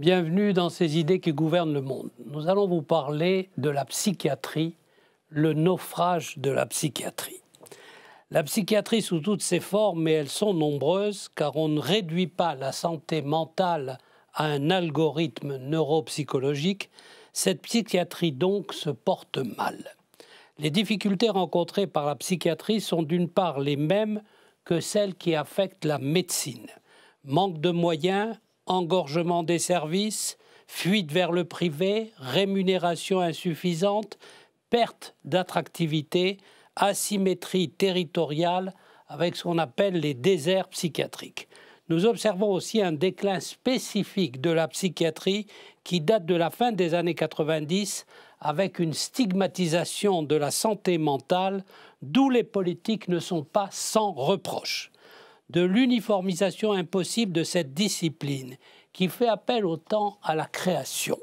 Bienvenue dans ces idées qui gouvernent le monde. Nous allons vous parler de la psychiatrie, le naufrage de la psychiatrie. La psychiatrie sous toutes ses formes, mais elles sont nombreuses, car on ne réduit pas la santé mentale à un algorithme neuropsychologique, cette psychiatrie donc se porte mal. Les difficultés rencontrées par la psychiatrie sont d'une part les mêmes que celles qui affectent la médecine. Manque de moyens, engorgement des services, fuite vers le privé, rémunération insuffisante, perte d'attractivité, asymétrie territoriale avec ce qu'on appelle les déserts psychiatriques. Nous observons aussi un déclin spécifique de la psychiatrie qui date de la fin des années 90 avec une stigmatisation de la santé mentale, d'où les politiques ne sont pas sans reproche de l'uniformisation impossible de cette discipline qui fait appel autant à la création,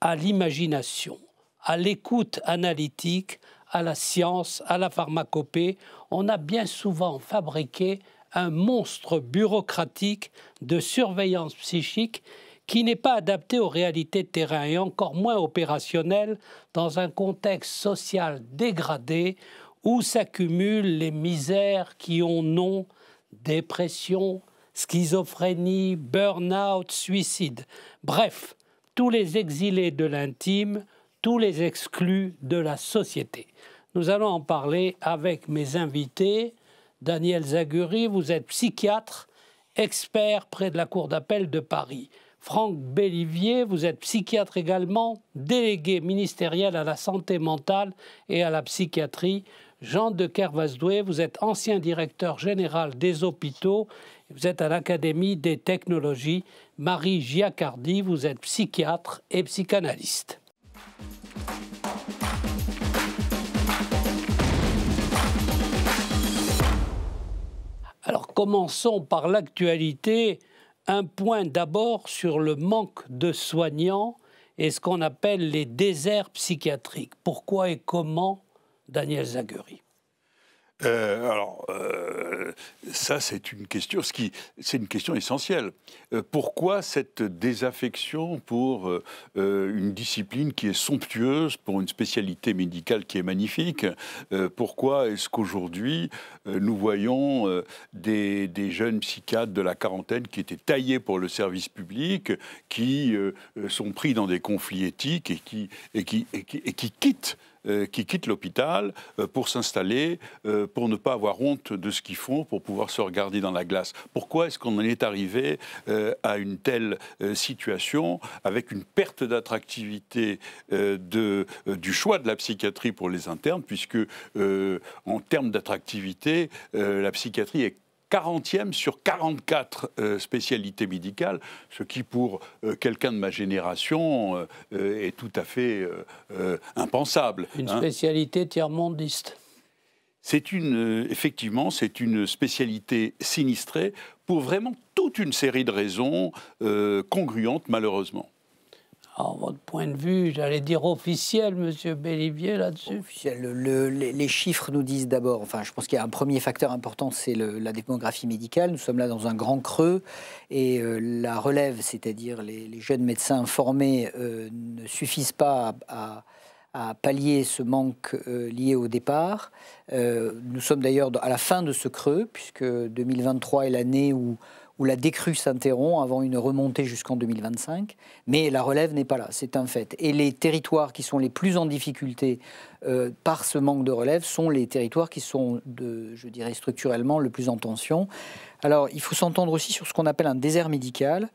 à l'imagination, à l'écoute analytique, à la science, à la pharmacopée, on a bien souvent fabriqué un monstre bureaucratique de surveillance psychique qui n'est pas adapté aux réalités de terrain et encore moins opérationnel dans un contexte social dégradé où s'accumulent les misères qui ont nom dépression, schizophrénie, burn-out, suicide. Bref, tous les exilés de l'intime, tous les exclus de la société. Nous allons en parler avec mes invités. Daniel Zaguri, vous êtes psychiatre, expert près de la Cour d'appel de Paris. Franck Bellivier, vous êtes psychiatre également, délégué ministériel à la santé mentale et à la psychiatrie. Jean de Kervasdoué, vous êtes ancien directeur général des hôpitaux, vous êtes à l'Académie des technologies. Marie Giacardi, vous êtes psychiatre et psychanalyste. Alors commençons par l'actualité. Un point d'abord sur le manque de soignants et ce qu'on appelle les déserts psychiatriques. Pourquoi et comment Daniel Zagueri. Euh, alors, euh, ça, c'est une question. Ce qui, c'est une question essentielle. Euh, pourquoi cette désaffection pour une discipline qui est somptueuse, pour une spécialité médicale qui est magnifique Pourquoi est-ce qu'aujourd'hui nous voyons des, des, jeunes psychiatres de la quarantaine qui étaient taillés pour le service public, qui sont pris dans des conflits éthiques et qui, et qui, et qui, et qui quittent euh, qui quittent l'hôpital euh, pour s'installer, euh, pour ne pas avoir honte de ce qu'ils font, pour pouvoir se regarder dans la glace. Pourquoi est-ce qu'on en est arrivé à une telle situation avec une perte d'attractivité du choix de la psychiatrie pour les internes, puisque en termes d'attractivité, la psychiatrie est 40e sur 44 euh, spécialités médicales, ce qui pour euh, quelqu'un de ma génération euh, est tout à fait impensable. Une hein. spécialité tiers-mondiste. C'est une, effectivement, c'est une spécialité sinistrée pour vraiment toute une série de raisons congruentes malheureusement votre point de vue, j'allais dire officiel, Monsieur Bélivier, là-dessus les, chiffres nous disent d'abord, enfin, je pense qu'il y a un premier facteur important, c'est la démographie médicale. Nous sommes là dans un grand creux et euh, la relève, c'est-à-dire les, jeunes médecins formés, euh, ne suffisent pas à, pallier ce manque euh, lié au départ. nous sommes d'ailleurs à la fin de ce creux, puisque 2023 est l'année où où la décrue s'interrompt avant une remontée jusqu'en 2025. Mais la relève n'est pas là, c'est un fait. Et les territoires qui sont les plus en difficulté euh, par ce manque de relève sont les territoires qui sont, je dirais, structurellement le plus en tension. Alors, il faut s'entendre aussi sur ce qu'on appelle un désert médical.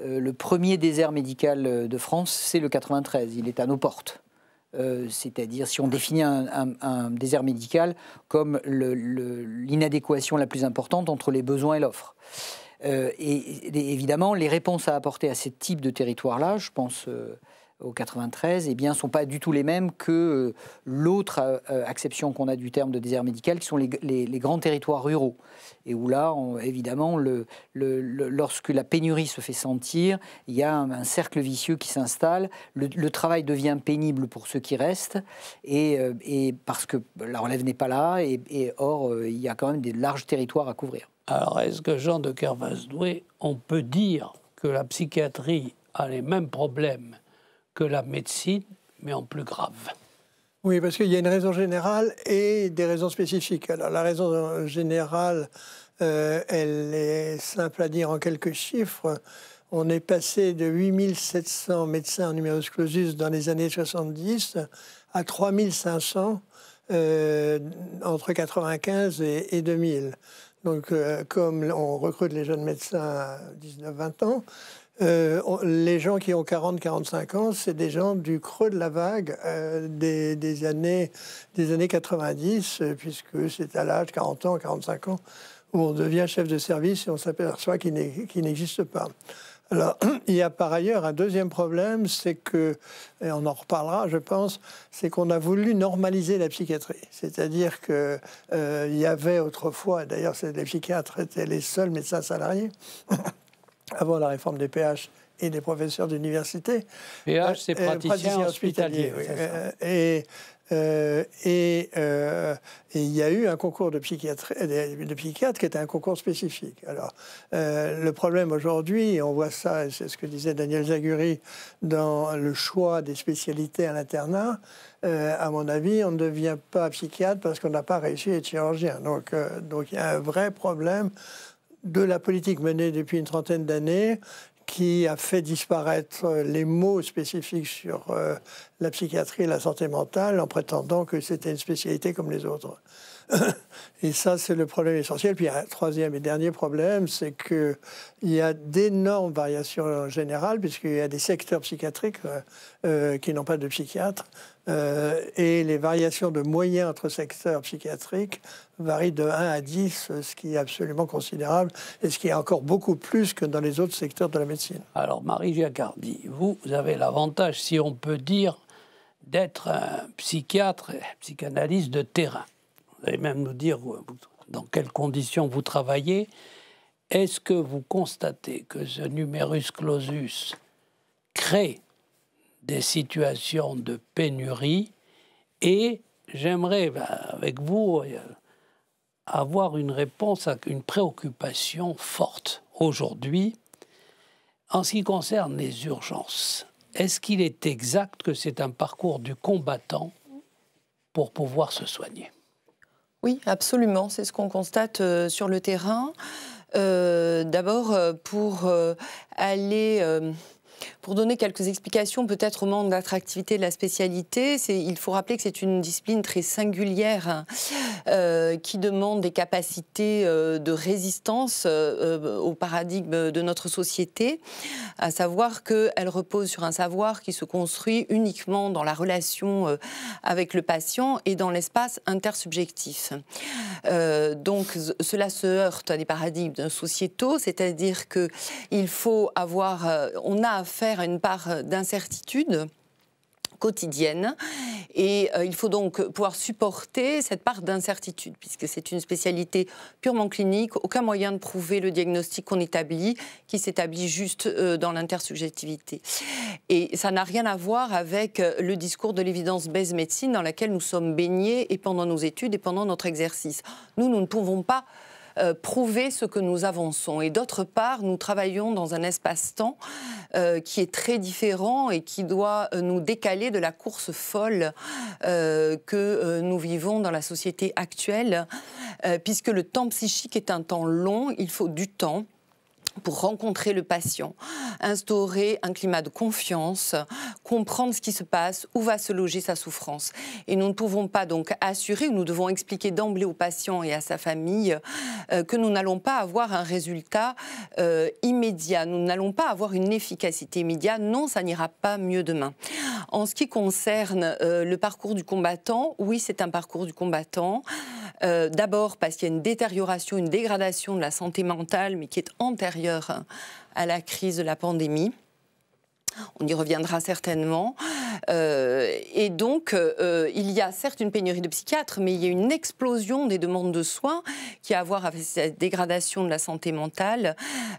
Euh, le premier désert médical euh, de France, c'est le 93. Il est à nos portes. c'est-à-dire si on définit un, un désert médical comme l'inadéquation la plus importante entre les besoins et l'offre. Euh, et, évidemment, les réponses à apporter à ce type de territoire-là, je pense euh, au 93, eh bien, sont pas du tout les mêmes que euh, l'autre exception euh, qu'on a du terme de désert médical, qui sont les, grands territoires ruraux. Et où là, évidemment, le, lorsque la pénurie se fait sentir, il y a un, cercle vicieux qui s'installe. Le, travail devient pénible pour ceux qui restent, et, euh, parce que la relève n'est pas là, et, or, il y a quand même des larges territoires à couvrir. Alors, est-ce que Jean de Kervas doué on peut dire que la psychiatrie a les mêmes problèmes que la médecine, mais en plus grave. Oui, parce qu'il y a une raison générale et des raisons spécifiques. Alors la raison générale, euh, elle est simple à dire en quelques chiffres. On est passé de 8700 médecins en numerus clausus dans les années 70 à 3500 euh, entre 95 et, 2000. Donc, euh, comme on recrute les jeunes médecins à 19-20 ans, euh, les gens qui ont 40-45 ans, c'est des gens du creux de la vague euh, des, années, des années 90, euh, puisque c'est à l'âge 40 ans, 45 ans, où on devient chef de service et on s'aperçoit qu'il n'existe pas. Alors, il y a par ailleurs un deuxième problème, c'est que, et on en reparlera, je pense, c'est qu'on a voulu normaliser la psychiatrie. C'est-à-dire qu'il y avait autrefois, d'ailleurs, les psychiatres étaient les seuls médecins salariés, avant la réforme des PH et des professeurs d'université. PH, euh, c'est euh, praticien, hospitalier. Euh, et et, il y a eu un concours de, psychiatre, de psychiatre qui était un concours spécifique. Alors, le problème aujourd'hui, on voit ça, c'est ce que disait Daniel Zaguri dans le choix des spécialités à l'internat, à mon avis, on ne devient pas psychiatre parce qu'on n'a pas réussi à être chirurgien. Donc, donc il y a un vrai problème de la politique menée depuis une trentaine d'années qui a fait disparaître euh, les mots spécifiques sur euh, la psychiatrie et la santé mentale en prétendant que c'était une spécialité comme les autres. et ça, c'est le problème essentiel. Puis, un troisième et dernier problème, c'est qu'il y a d'énormes variations générales, puisqu'il y a des secteurs psychiatriques euh, euh, qui n'ont pas de psychiatre. Euh, et les variations de moyens entre secteurs psychiatriques varient de 1 à 10, ce qui est absolument considérable et ce qui est encore beaucoup plus que dans les autres secteurs de la médecine. Alors, Marie Giacardi, vous avez l'avantage, si on peut dire, d'être un psychiatre, un psychanalyste de terrain allez même nous dire euh, dans quelles conditions vous travaillez. Est-ce que vous constatez que ce numerus clausus crée des situations de pénurie et j'aimerais ben, avec vous euh, avoir une réponse à une préoccupation forte aujourd'hui en ce qui concerne les urgences. Est-ce qu'il est exact que c'est un parcours du combattant pour pouvoir se soigner oui, absolument. C'est ce qu'on constate euh, sur le terrain. Euh, d'abord, euh, pour aller pour donner quelques explications peut-être au manque d'attractivité de la spécialité, il faut rappeler que c'est une discipline très singulière hein, euh, qui demande des capacités euh, de résistance aux euh, au paradigme de notre société, à savoir qu'elle repose sur un savoir qui se construit uniquement dans la relation avec le patient et dans l'espace intersubjectif. donc cela se heurte à des paradigmes sociétaux, c'est-à-dire qu'il faut avoir, on a faire une part d'incertitude quotidienne. Et euh, il faut donc pouvoir supporter cette part d'incertitude, puisque c'est une spécialité purement clinique, aucun moyen de prouver le diagnostic qu'on établit, qui s'établit juste euh, dans l'intersubjectivité. Et ça n'a rien à voir avec euh, le discours de lévidence base médecine dans laquelle nous sommes baignés et pendant nos études et pendant notre exercice. Nous, nous ne pouvons pas euh, prouver ce que nous avançons. Et d'autre part, nous travaillons dans un espace-temps euh, qui est très différent et qui doit euh, nous décaler de la course folle que nous vivons dans la société actuelle, puisque le temps psychique est un temps long, il faut du temps pour rencontrer le patient, instaurer un climat de confiance, comprendre ce qui se passe, où va se loger sa souffrance. Et nous ne pouvons pas donc assurer, nous devons expliquer d'emblée au patient et à sa famille euh, que nous n'allons pas avoir un résultat euh, immédiat, nous n'allons pas avoir une efficacité immédiate, non, ça n'ira pas mieux demain. En ce qui concerne euh, le parcours du combattant, oui, c'est un parcours du combattant. D'abord parce qu'il y a une détérioration, une dégradation de la santé mentale, mais qui est antérieure à la crise de la pandémie. On y reviendra certainement. Euh, et donc, euh, il y a certes une pénurie de psychiatres, mais il y a une explosion des demandes de soins qui a à voir avec cette dégradation de la santé mentale,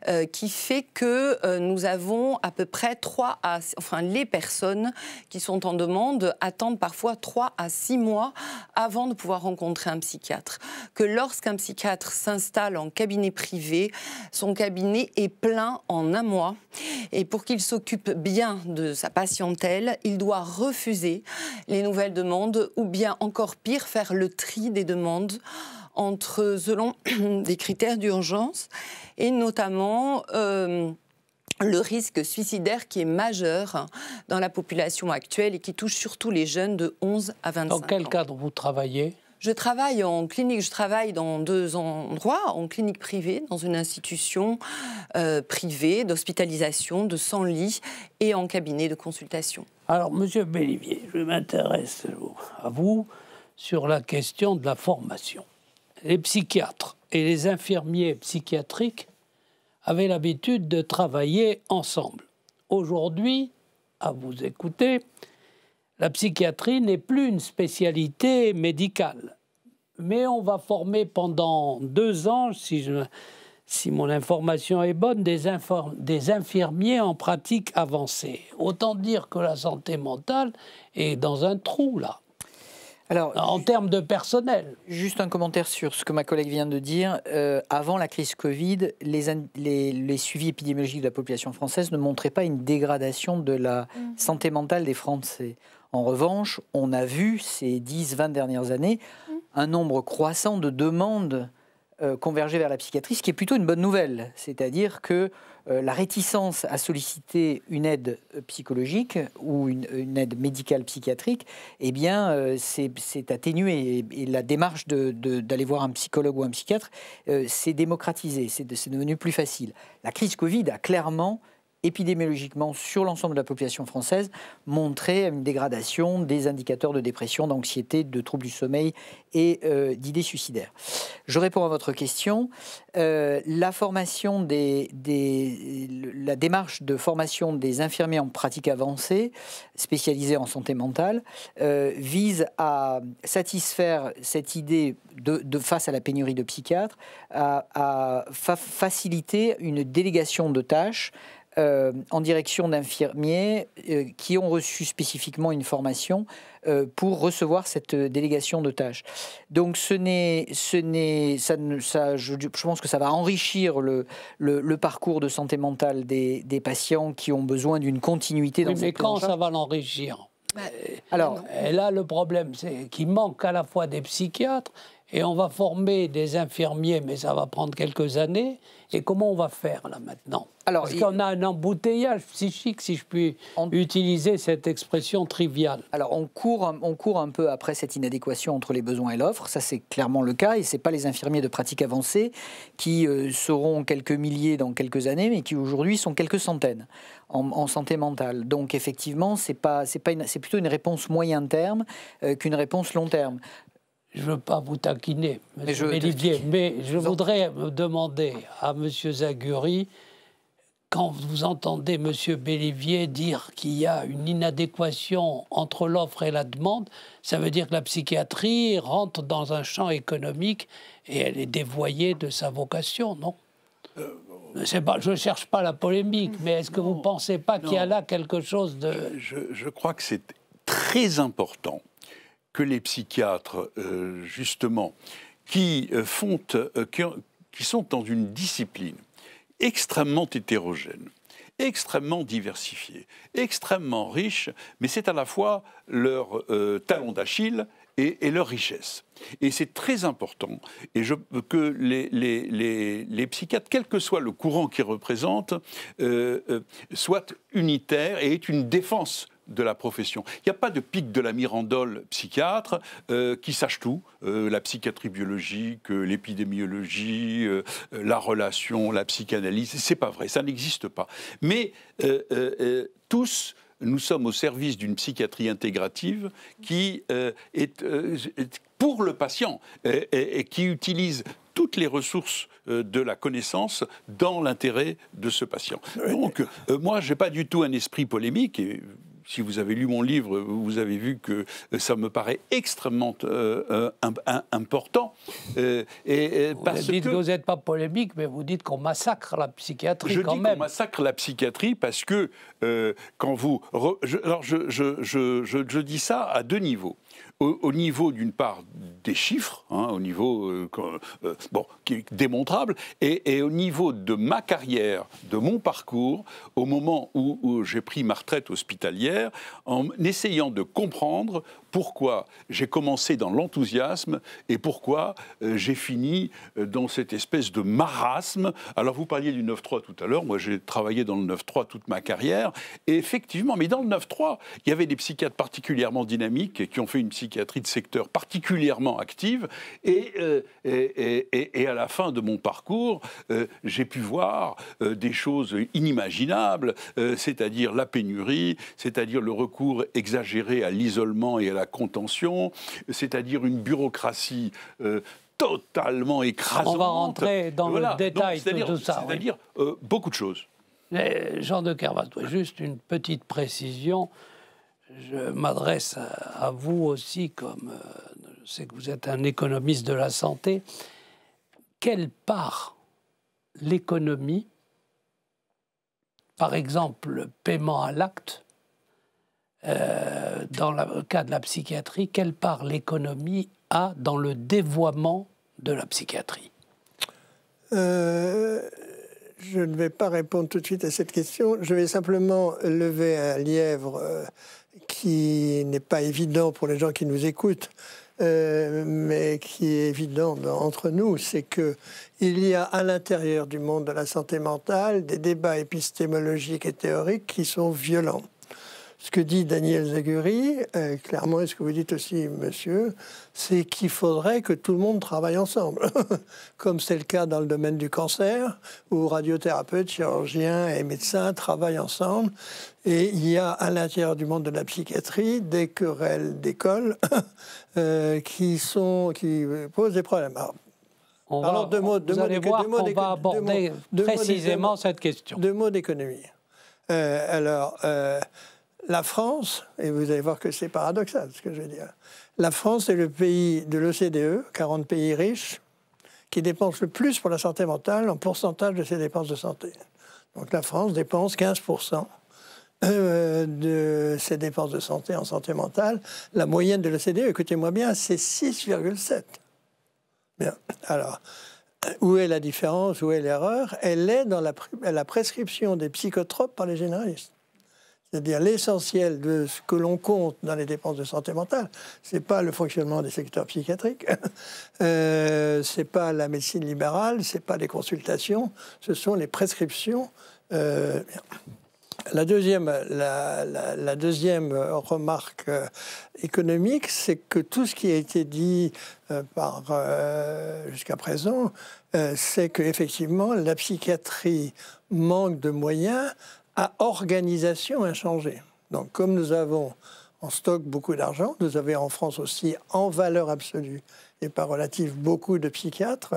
euh, qui fait que nous avons à peu près 3 à... Enfin, les personnes qui sont en demande attendent parfois 3 à 6 mois avant de pouvoir rencontrer un psychiatre. Que lorsqu'un psychiatre s'installe en cabinet privé, son cabinet est plein en un mois. Et pour qu'il s'occupe de sa patientèle, il doit refuser les nouvelles demandes ou bien encore pire, faire le tri des demandes entre selon des critères d'urgence et notamment euh, le risque suicidaire qui est majeur dans la population actuelle et qui touche surtout les jeunes de 11 à 25 ans. Dans quel cadre vous travaillez je travaille en clinique, je travaille dans deux endroits, en clinique privée, dans une institution euh, privée d'hospitalisation de 100 lits et en cabinet de consultation. Alors, Monsieur Bélivier, je m'intéresse à vous sur la question de la formation. Les psychiatres et les infirmiers psychiatriques avaient l'habitude de travailler ensemble. Aujourd'hui, à vous écouter, la psychiatrie n'est plus une spécialité médicale. Mais on va former pendant deux ans, si, mon information est bonne, des, infirmiers en pratique avancée. Autant dire que la santé mentale est dans un trou, là. Alors, en termes de personnel. Juste un commentaire sur ce que ma collègue vient de dire. Euh, avant la crise Covid, les, suivis épidémiologiques de la population française ne montraient pas une dégradation de la mmh. santé mentale des Français. En revanche, on a vu ces 10-20 dernières années mm. un nombre croissant de demandes euh, converger vers la psychiatrie, ce qui est plutôt une bonne nouvelle. C'est-à-dire que euh, la réticence à solliciter une aide euh, psychologique ou une, aide médicale psychiatrique, eh bien, c'est atténué. Et, la démarche d'aller voir un psychologue ou un psychiatre s'est démocratisée, c'est devenu plus facile. La crise Covid a clairement épidémiologiquement sur l'ensemble de la population française montrer une dégradation des indicateurs de dépression, d'anxiété, de troubles du sommeil et euh, d'idées suicidaires. Je réponds à votre question. Euh, la formation des, la démarche de formation des infirmiers en pratique avancée, spécialisée en santé mentale, euh, vise à satisfaire cette idée de, face à la pénurie de psychiatres, à, faciliter une délégation de tâches euh, en direction d'infirmiers euh, qui ont reçu spécifiquement une formation euh, pour recevoir cette délégation de tâches. Donc ce n'est, ce n'est, ça, je, pense que ça va enrichir le, parcours de santé mentale des, patients qui ont besoin d'une continuité dans Mais quand ça va l'enrichir alors, bah, et là, le problème, c'est qu'il manque à la fois des psychiatres et on va former des infirmiers, mais ça va prendre quelques années. Et comment on va faire là maintenant Alors, Parce qu'on a un embouteillage psychique, si je puis utiliser cette expression triviale. Alors on court, on court un peu après cette inadéquation entre les besoins et l'offre, ça c'est clairement le cas, et ce pas les infirmiers de pratique avancée qui euh, seront quelques milliers dans quelques années, mais qui aujourd'hui sont quelques centaines en, santé mentale. Donc effectivement, c'est pas, c'est plutôt une réponse moyen terme euh, qu'une réponse long terme je ne veux pas vous taquiner, M. Bélivier, mais je voudrais me demander à M. Zaguri, quand vous entendez M. Bélivier dire qu'il y a une inadéquation entre l'offre et la demande, ça veut dire que la psychiatrie rentre dans un champ économique et elle est dévoyée de sa vocation, non euh, pas, je ne cherche pas la polémique, mais est-ce que vous ne pensez pas qu'il y a là quelque chose de... Je, je crois que c'est très important que les psychiatres, euh, justement, qui, euh, font, euh, qui, sont dans une discipline extrêmement hétérogène, extrêmement diversifiée, extrêmement riche, mais c'est à la fois leur talon d'Achille et, leur richesse. Et c'est très important et je, que les, les, psychiatres, quel que soit le courant qu'ils représentent, soient unitaires et aient une défense de la profession. Il n'y a pas de pic de la Mirandole psychiatre euh, qui sache tout, euh, la psychiatrie biologique, euh, l'épidémiologie, la relation, la psychanalyse. C'est pas vrai, ça n'existe pas. Mais tous nous sommes au service d'une psychiatrie intégrative qui est, pour le patient et, qui utilise toutes les ressources de la connaissance dans l'intérêt de ce patient. Donc, moi, je n'ai pas du tout un esprit polémique, si vous avez lu mon livre, vous avez vu que euh, ça me paraît extrêmement euh, euh, important. et, parce vous dites que, vous n'êtes pas polémique, mais vous dites qu'on massacre la psychiatrie je quand dis même. on massacre la psychiatrie parce que quand vous... je, alors je, je, je dis ça à deux niveaux au, niveau d'une part des chiffres, hein, au niveau euh, euh, bon, qui est démontrable, et, au niveau de ma carrière, de mon parcours, au moment où j'ai pris ma retraite hospitalière, en essayant de comprendre pourquoi j'ai commencé dans l'enthousiasme et pourquoi euh, j'ai fini euh, dans cette espèce de marasme. Alors vous parliez du 9-3 tout à l'heure, moi j'ai travaillé dans le 9-3 toute ma carrière, et effectivement, mais dans le 9-3, il y avait des psychiatres particulièrement dynamiques qui ont fait une psychiatrie de secteur particulièrement active, et, euh, et, à la fin de mon parcours, j'ai pu voir des choses inimaginables, c'est-à-dire la pénurie, c'est-à-dire le recours exagéré à l'isolement et à la contention, c'est-à-dire une bureaucratie euh, totalement écrasante. On va rentrer dans le détail de ça. C'est-à-dire euh, beaucoup de choses. Jean de Kervat, juste une petite précision. Je m'adresse à, vous aussi, comme euh, je sais que vous êtes un économiste de la santé. Quelle part l'économie, par exemple le paiement à l'acte, dans le cas de la psychiatrie, quelle part l'économie a dans le dévoiement de la psychiatrie euh, Je ne vais pas répondre tout de suite à cette question. Je vais simplement lever un lièvre euh, qui n'est pas évident pour les gens qui nous écoutent. Euh, mais qui est évident entre nous, c'est que il y a à l'intérieur du monde de la santé mentale des débats épistémologiques et théoriques qui sont violents ce que dit Daniel Zaguri, euh, clairement, et ce que vous dites aussi, monsieur, c'est qu'il faudrait que tout le monde travaille ensemble, comme c'est le cas dans le domaine du cancer, où radiothérapeutes, chirurgiens et médecins travaillent ensemble. Et il y a à l'intérieur du monde de la psychiatrie des querelles d'école euh, qui, sont, qui posent des problèmes. Alors, deux mots, deux vous va aborder précisément cette question. Deux mots d'économie. Euh, alors, la France, et vous allez voir que c'est paradoxal ce que je vais dire, la France est le pays de l'OCDE, 40 pays riches, qui dépense le plus pour la santé mentale en pourcentage de ses dépenses de santé. Donc la France dépense 15% euh, de ses dépenses de santé en santé mentale. La moyenne de l'OCDE, écoutez-moi bien, c'est 6,7. Bien, alors, où est la différence, où est l'erreur Elle est dans la, la prescription des psychotropes par les généralistes. C'est-à-dire l'essentiel de ce que l'on compte dans les dépenses de santé mentale, ce n'est pas le fonctionnement des secteurs psychiatriques, euh, ce n'est pas la médecine libérale, ce n'est pas les consultations, ce sont les prescriptions. Euh, la deuxième, la, deuxième remarque euh, économique, c'est que tout ce qui a été dit euh, jusqu'à présent, c'est qu'effectivement, la psychiatrie manque de moyens à organisation inchangée. Donc comme nous avons en stock beaucoup d'argent, nous avez en France aussi en valeur absolue et pas relative beaucoup de psychiatres,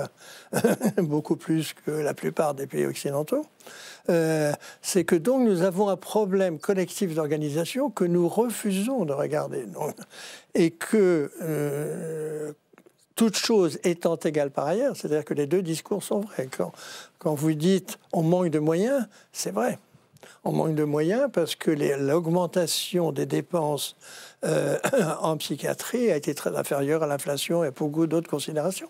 beaucoup plus que la plupart des pays occidentaux, euh, c'est que donc nous avons un problème collectif d'organisation que nous refusons de regarder. et que euh, toute chose étant égale par ailleurs, c'est-à-dire que les deux discours sont vrais. Quand, quand vous dites on manque de moyens, c'est vrai on manque de moyens parce que l'augmentation des dépenses euh, en psychiatrie a été très inférieure à l'inflation et pour beaucoup d'autres considérations.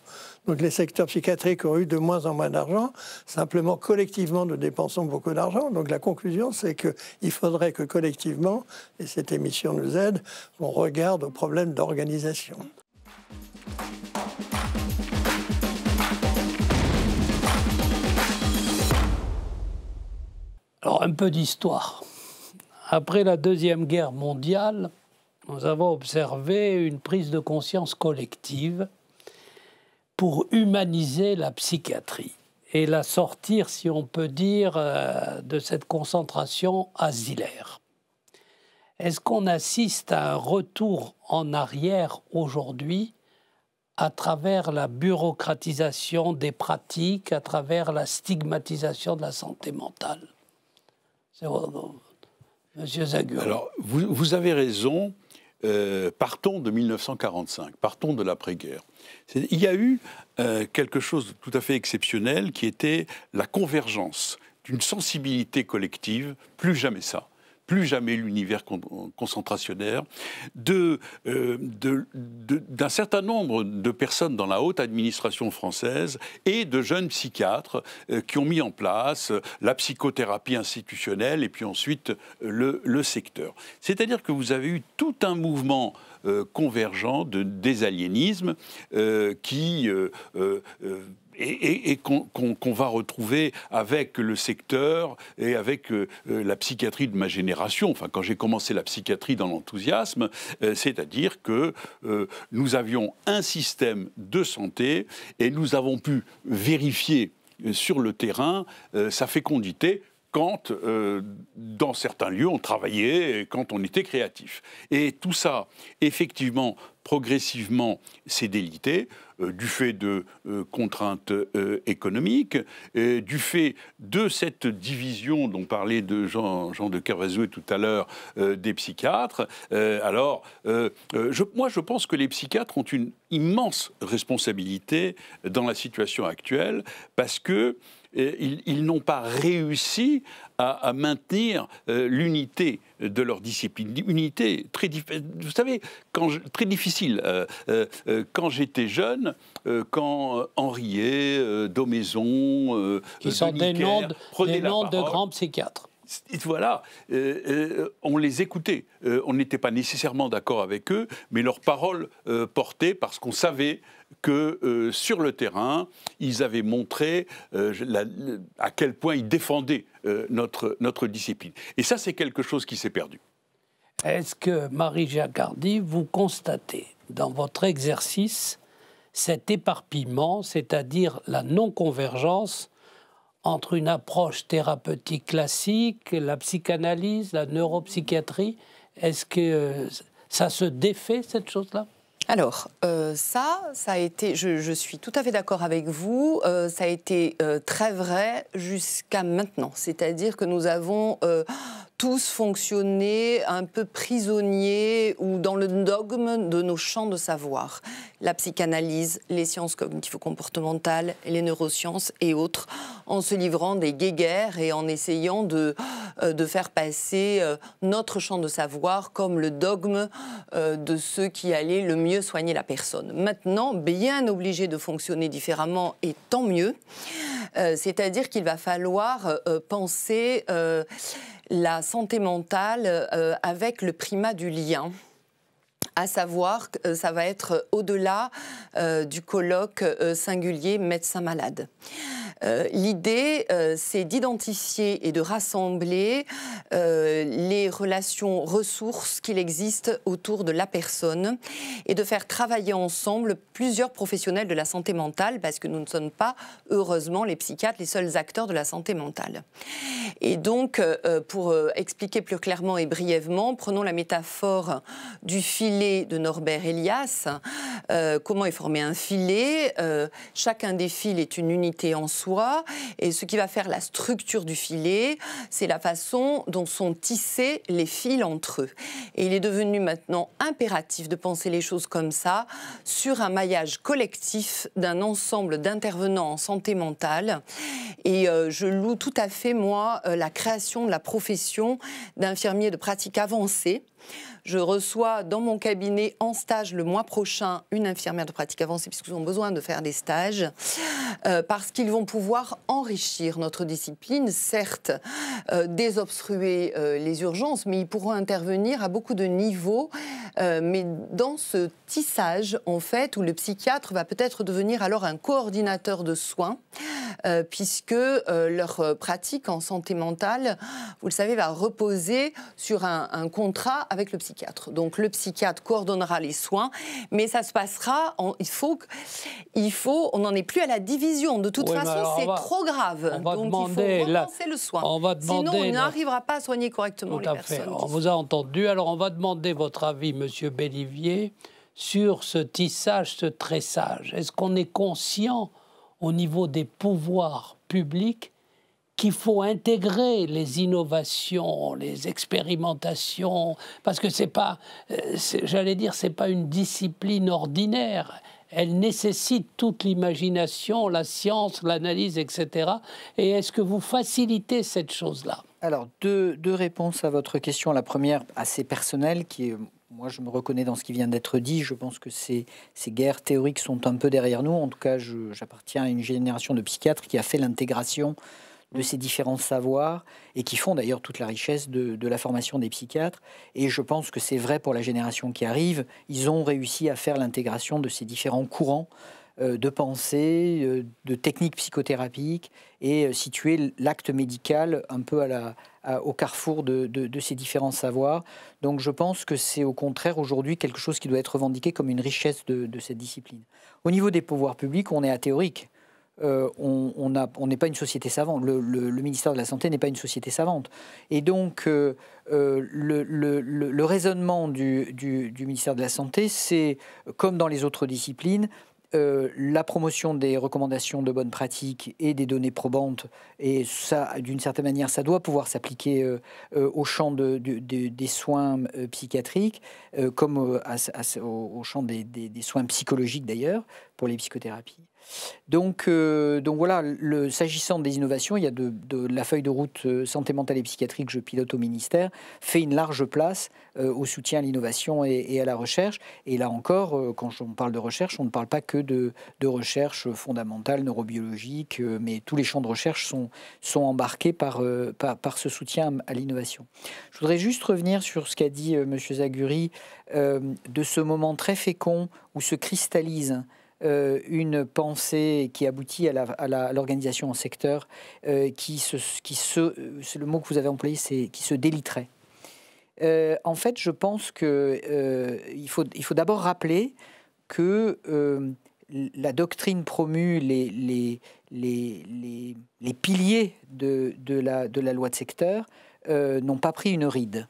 Donc les secteurs psychiatriques ont eu de moins en moins d'argent. Simplement, collectivement, nous dépensons beaucoup d'argent. Donc la conclusion, c'est qu'il faudrait que collectivement, et cette émission nous aide, on regarde au problèmes d'organisation. Alors un peu d'histoire. Après la Deuxième Guerre mondiale, nous avons observé une prise de conscience collective pour humaniser la psychiatrie et la sortir, si on peut dire, euh, de cette concentration asilaire. Est-ce qu'on assiste à un retour en arrière aujourd'hui à travers la bureaucratisation des pratiques, à travers la stigmatisation de la santé mentale Monsieur Alors, vous, avez raison. Euh, partons de 1945, partons de l'après-guerre. Il y a eu euh, quelque chose de tout à fait exceptionnel qui était la convergence d'une sensibilité collective, plus jamais ça plus jamais l'univers concentrationnaire, euh, d'un certain nombre de personnes dans la haute administration française et de jeunes psychiatres euh, qui ont mis en place euh, la psychothérapie institutionnelle et puis ensuite le, secteur. C'est-à-dire que vous avez eu tout un mouvement convergent de désaliénisme qui et, qu'on va retrouver avec le secteur et avec euh, euh, la psychiatrie de ma génération, enfin quand j'ai commencé la psychiatrie dans l'enthousiasme, euh, c'est-à-dire que nous avions un système de santé et nous avons pu vérifier sur le terrain sa fécondité quand, dans certains lieux, on travaillait, et quand on était créatif. Et tout ça, effectivement, progressivement, s'est délité. Euh, du fait de euh, contraintes euh, économiques, du fait de cette division dont parlait Jean, Jean de et tout à l'heure des psychiatres. alors, moi, je pense que les psychiatres ont une immense responsabilité dans la situation actuelle parce que euh, ils, n'ont pas réussi à, maintenir euh, l'unité de leur discipline. Unité très vous savez, quand très difficile. Euh, quand j'étais jeune, quand Henriet, Domaison, qui sont des noms, des de grands psychiatres voilà, on les écoutait. on n'était pas nécessairement d'accord avec eux, mais leurs paroles portaient parce qu'on savait que euh, sur le terrain, ils avaient montré euh, à quel point ils défendaient euh, notre, notre discipline. Et ça, c'est quelque chose qui s'est perdu. Est-ce que, Marie Jacardi, vous constatez dans votre exercice cet éparpillement, c'est-à-dire la non-convergence entre une approche thérapeutique classique, la psychanalyse, la neuropsychiatrie Est-ce que ça se défait, cette chose-là alors, euh, ça, ça a été, je, suis tout à fait d'accord avec vous, euh, ça a été euh, très vrai jusqu'à maintenant. C'est-à-dire que nous avons tous fonctionner un peu prisonniers ou dans le dogme de nos champs de savoir. La psychanalyse, les sciences cognitives, comportementales les neurosciences et autres, en se livrant des guéguerres et en essayant de, euh, de faire passer euh, notre champ de savoir comme le dogme euh, de ceux qui allaient le mieux soigner la personne. Maintenant, bien obligé de fonctionner différemment et tant mieux, c'est-à-dire qu'il va falloir penser la santé mentale euh, avec le primat du lien à savoir que euh, ça va être euh, au-delà euh, du colloque singulier médecin-malade. L'idée, c'est d'identifier et de rassembler les relations ressources qu'il existe autour de la personne et de faire travailler ensemble plusieurs professionnels de la santé mentale parce que nous ne sommes pas, heureusement, les psychiatres, les seuls acteurs de la santé mentale. Et donc, pour expliquer plus clairement et brièvement, prenons la métaphore du filet de Norbert Elias. Euh, comment est formé un filet euh, Chacun des fils est une unité en soi. Et ce qui va faire la structure du filet, c'est la façon dont sont tissés les fils entre eux. Et il est devenu maintenant impératif de penser les choses comme ça, sur un maillage collectif d'un ensemble d'intervenants en santé mentale. Et euh, je loue tout à fait, moi, la création de la profession d'infirmier de pratique avancée je reçois dans mon cabinet en stage le mois prochain une infirmière de pratique avancée puisqu'ils ont besoin de faire des stages euh, parce qu'ils vont pouvoir enrichir notre discipline, certes euh, désobstruer euh, les urgences, mais ils pourront intervenir à beaucoup de niveaux. mais dans ce tissage, en fait, où le psychiatre va peut-être devenir alors un coordinateur de soins, puisque leur pratique en santé mentale, vous le savez, va reposer sur un contrat avec le psychiatre. Donc le psychiatre coordonnera les soins, mais ça se passera. il faut, il faut, on n'en est plus à la division. De toute façon, c'est trop grave. On va Donc demander il faut repenser le soin. Sinon, on n'arrivera pas à soigner correctement Tout les à personnes. Fait. On vous a entendu. Alors, on va demander votre avis, Monsieur Bellivier, sur ce tissage, ce tressage. Est-ce qu'on est conscient au niveau des pouvoirs publics qu'il faut intégrer les innovations, les expérimentations, parce que c'est pas, euh, j'allais dire, c'est pas une discipline ordinaire. Elle nécessite toute l'imagination, la science, l'analyse, etc. Et est-ce que vous facilitez cette chose-là Alors, deux, deux réponses à votre question. La première, assez personnelle, qui est moi, je me reconnais dans ce qui vient d'être dit. Je pense que ces, ces, guerres théoriques sont un peu derrière nous. En tout cas, j'appartiens à une génération de psychiatres qui a fait l'intégration de ces différents savoirs et qui font d'ailleurs toute la richesse de, la formation des psychiatres. Et je pense que c'est vrai pour la génération qui arrive. Ils ont réussi à faire l'intégration de ces différents courants euh, de pensée, euh, de techniques psychothérapiques et euh, situer l'acte médical un peu au carrefour de, ces différents savoirs. Donc je pense que c'est au contraire aujourd'hui quelque chose qui doit être revendiqué comme une richesse de, de cette discipline. Au niveau des pouvoirs publics, on est à théorique, euh, on n'est pas une société savante. Le, ministère de la Santé n'est pas une société savante. Et donc, euh, euh, le, raisonnement du, ministère de la Santé, c'est, comme dans les autres disciplines, la promotion des recommandations de bonnes pratiques et des données probantes, et ça, d'une certaine manière, ça doit pouvoir s'appliquer au champ des soins psychiatriques, comme au, champ des soins psychologiques d'ailleurs, pour les psychothérapies. Donc, euh, donc voilà, s'agissant des innovations, il y a de, la feuille de route euh, santé mentale et psychiatrique que je pilote au ministère, fait une large place euh, au soutien à l'innovation et, à la recherche. Et là encore, quand on parle de recherche, on ne parle pas que de, recherche fondamentale, neurobiologique, mais tous les champs de recherche sont, embarqués par, ce soutien à l'innovation. Je voudrais juste revenir sur ce qu'a dit M. Zaguri de ce moment très fécond où se cristallise euh, une pensée qui aboutit à l'organisation en secteur, euh, qui, se, qui se, c'est le mot que vous avez employé, c'est qui se déliterait. Euh, en fait, je pense qu'il faut, il faut d'abord rappeler que la doctrine promue, les, les, les, les piliers de, de, la, de la loi de secteur n'ont pas pris une ride.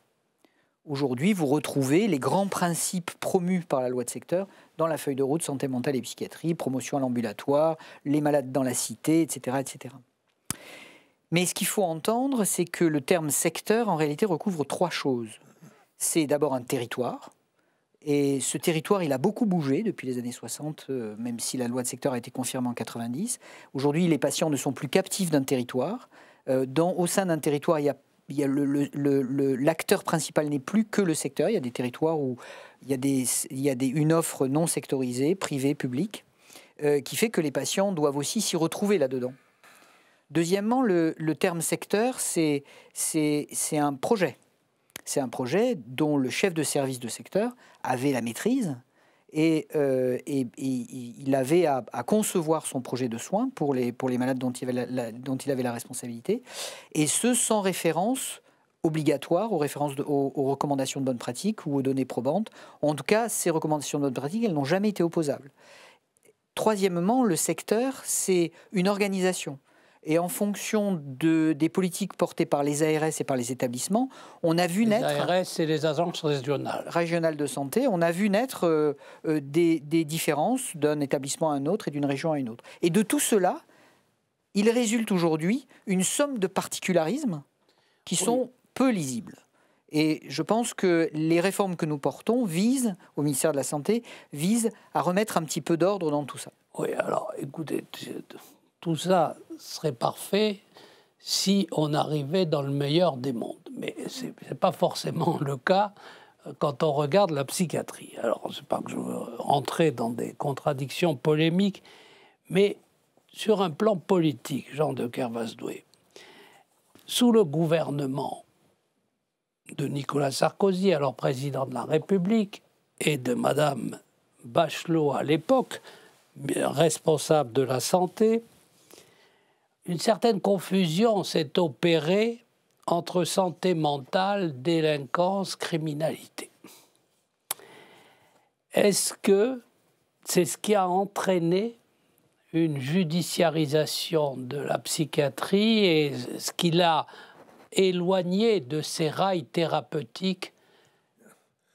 Aujourd'hui, vous retrouvez les grands principes promus par la loi de secteur dans la feuille de route santé mentale et psychiatrie, promotion à l'ambulatoire, les malades dans la cité, etc. etc. Mais ce qu'il faut entendre, c'est que le terme secteur, en réalité, recouvre trois choses. C'est d'abord un territoire, et ce territoire, il a beaucoup bougé depuis les années 60, euh, même si la loi de secteur a été confirmée en 90. Aujourd'hui, les patients ne sont plus captifs d'un territoire. Euh, dans, au sein d'un territoire, il y a l'acteur principal n'est plus que le secteur. Il y a des territoires où il y a, des, une offre non sectorisée, privée, publique, euh, qui fait que les patients doivent aussi s'y retrouver là-dedans. Deuxièmement, le, terme secteur, c'est un projet. C'est un projet dont le chef de service de secteur avait la maîtrise, euh, et, il avait à, concevoir son projet de soins pour les, malades dont il, avait la, responsabilité, et ce sans référence obligatoire aux, références aux, recommandations de bonne pratique ou aux données probantes. En tout cas, ces recommandations de bonne pratique, elles n'ont jamais été opposables. Troisièmement, le secteur, c'est une organisation. Et en fonction de, des politiques portées par les ARS et par les établissements, on a vu naître... Les ARS et les agences régionales. Régionales de santé, on a vu naître euh, euh, des, différences d'un établissement à un autre et d'une région à une autre. Et de tout cela, il résulte aujourd'hui une somme de particularismes qui sont peu lisibles. Et je pense que les réformes que nous portons visent, au ministère de la Santé, visent à remettre un petit peu d'ordre dans tout ça. Oui, alors écoutez, tout ça, serait parfait si on arrivait dans le meilleur des mondes. Mais ce n'est pas forcément le cas euh, quand on regarde la psychiatrie. Alors, c'est pas que je veux entrer dans des contradictions polémiques, mais sur un plan politique, Jean de Kervasdoué, doué sous le gouvernement de Nicolas Sarkozy, alors président de la République, et de Madame Bachelot à l'époque, responsable de la santé, une certaine confusion s'est opérée entre santé mentale, délinquance, criminalité. Est-ce que c'est ce qui a entraîné une judiciarisation de la psychiatrie et ce qui l'a éloigné de ses rails thérapeutiques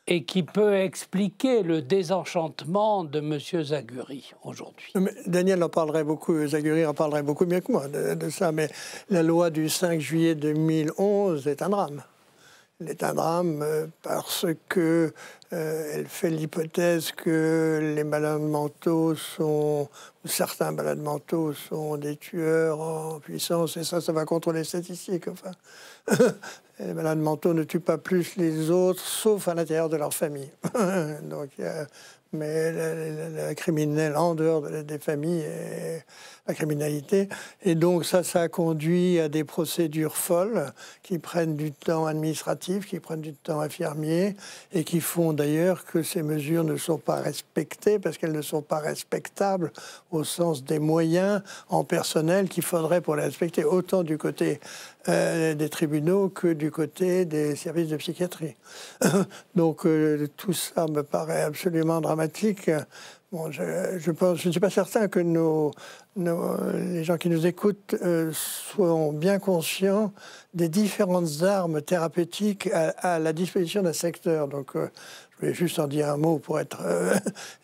et qui peut expliquer le désenchantement de M. Zaguri aujourd'hui. Daniel en parlerait beaucoup, Zaguri en parlerait beaucoup mieux que moi de, de ça, mais la loi du 5 juillet 2011 est un drame est un drame euh, parce que euh, elle fait l'hypothèse que les malades mentaux sont, certains malades mentaux sont des tueurs en puissance, et ça, ça va contre les statistiques. Enfin, les malades mentaux ne tuent pas plus les autres, sauf à l'intérieur de leur famille. Donc, euh, mais la criminelle, en dehors des familles est la criminalité. Et donc ça, ça a conduit à des procédures folles qui prennent du temps administratif, qui prennent du temps infirmier, et qui font d'ailleurs que ces mesures ne sont pas respectées parce qu'elles ne sont pas respectables au sens des moyens en personnel qu'il faudrait pour les respecter, autant du côté euh, des tribunaux que du côté des services de psychiatrie. Donc euh, tout ça me paraît absolument dramatique je, ne suis pas certain que les gens qui nous écoutent euh, soient bien conscients des différentes armes thérapeutiques à, la disposition d'un secteur. Donc, euh, je voulais juste en dire un mot pour euh,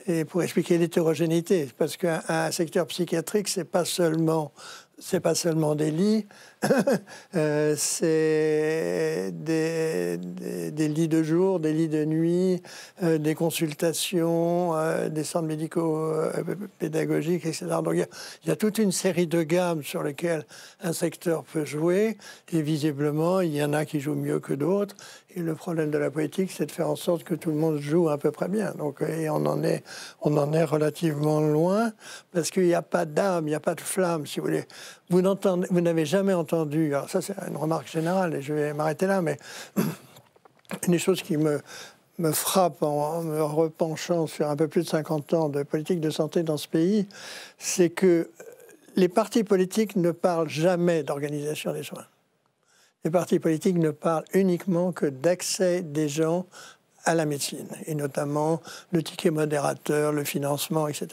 expliquer l'hétérogénéité, parce qu'un secteur psychiatrique, c'est pas pas seulement des lits, Euh, c'est des, lits de jour, des lits de nuit, euh, des consultations, euh, des centres médicaux pédagogiques, etc. Donc il y, a, toute une série de gammes sur lesquelles un secteur peut jouer, et visiblement, il y en a qui jouent mieux que d'autres. Et le problème de la politique, c'est de faire en sorte que tout le monde joue à peu près bien. Donc, et on en est, on en est relativement loin, parce qu'il n'y a pas d'âme, il n'y a pas de flamme, si vous voulez vous n'avez jamais entendu, alors ça c'est une remarque générale et je vais m'arrêter là, mais une des choses qui me, me frappe en me repenchant sur un peu plus de 50 ans de politique de santé dans ce pays, c'est que les partis politiques ne parlent jamais d'organisation des soins. Les partis politiques ne parlent uniquement que d'accès des gens à la médecine, et notamment le ticket modérateur, le financement, etc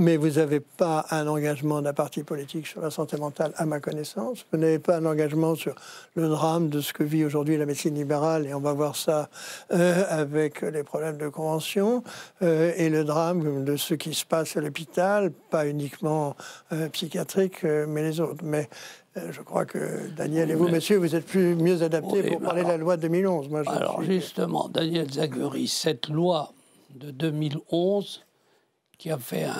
mais vous n'avez pas un engagement d'un parti politique sur la santé mentale, à ma connaissance. Vous n'avez pas un engagement sur le drame de ce que vit aujourd'hui la médecine libérale, et on va voir ça euh, avec les problèmes de convention, euh, et le drame de ce qui se passe à l'hôpital, pas uniquement euh, psychiatrique, mais les autres. Mais je crois que Daniel et vous, messieurs, vous êtes plus, mieux adaptés pour parler de la loi de 2011. Moi, alors justement, Daniel Zaguri, cette loi de 2011 qui a fait un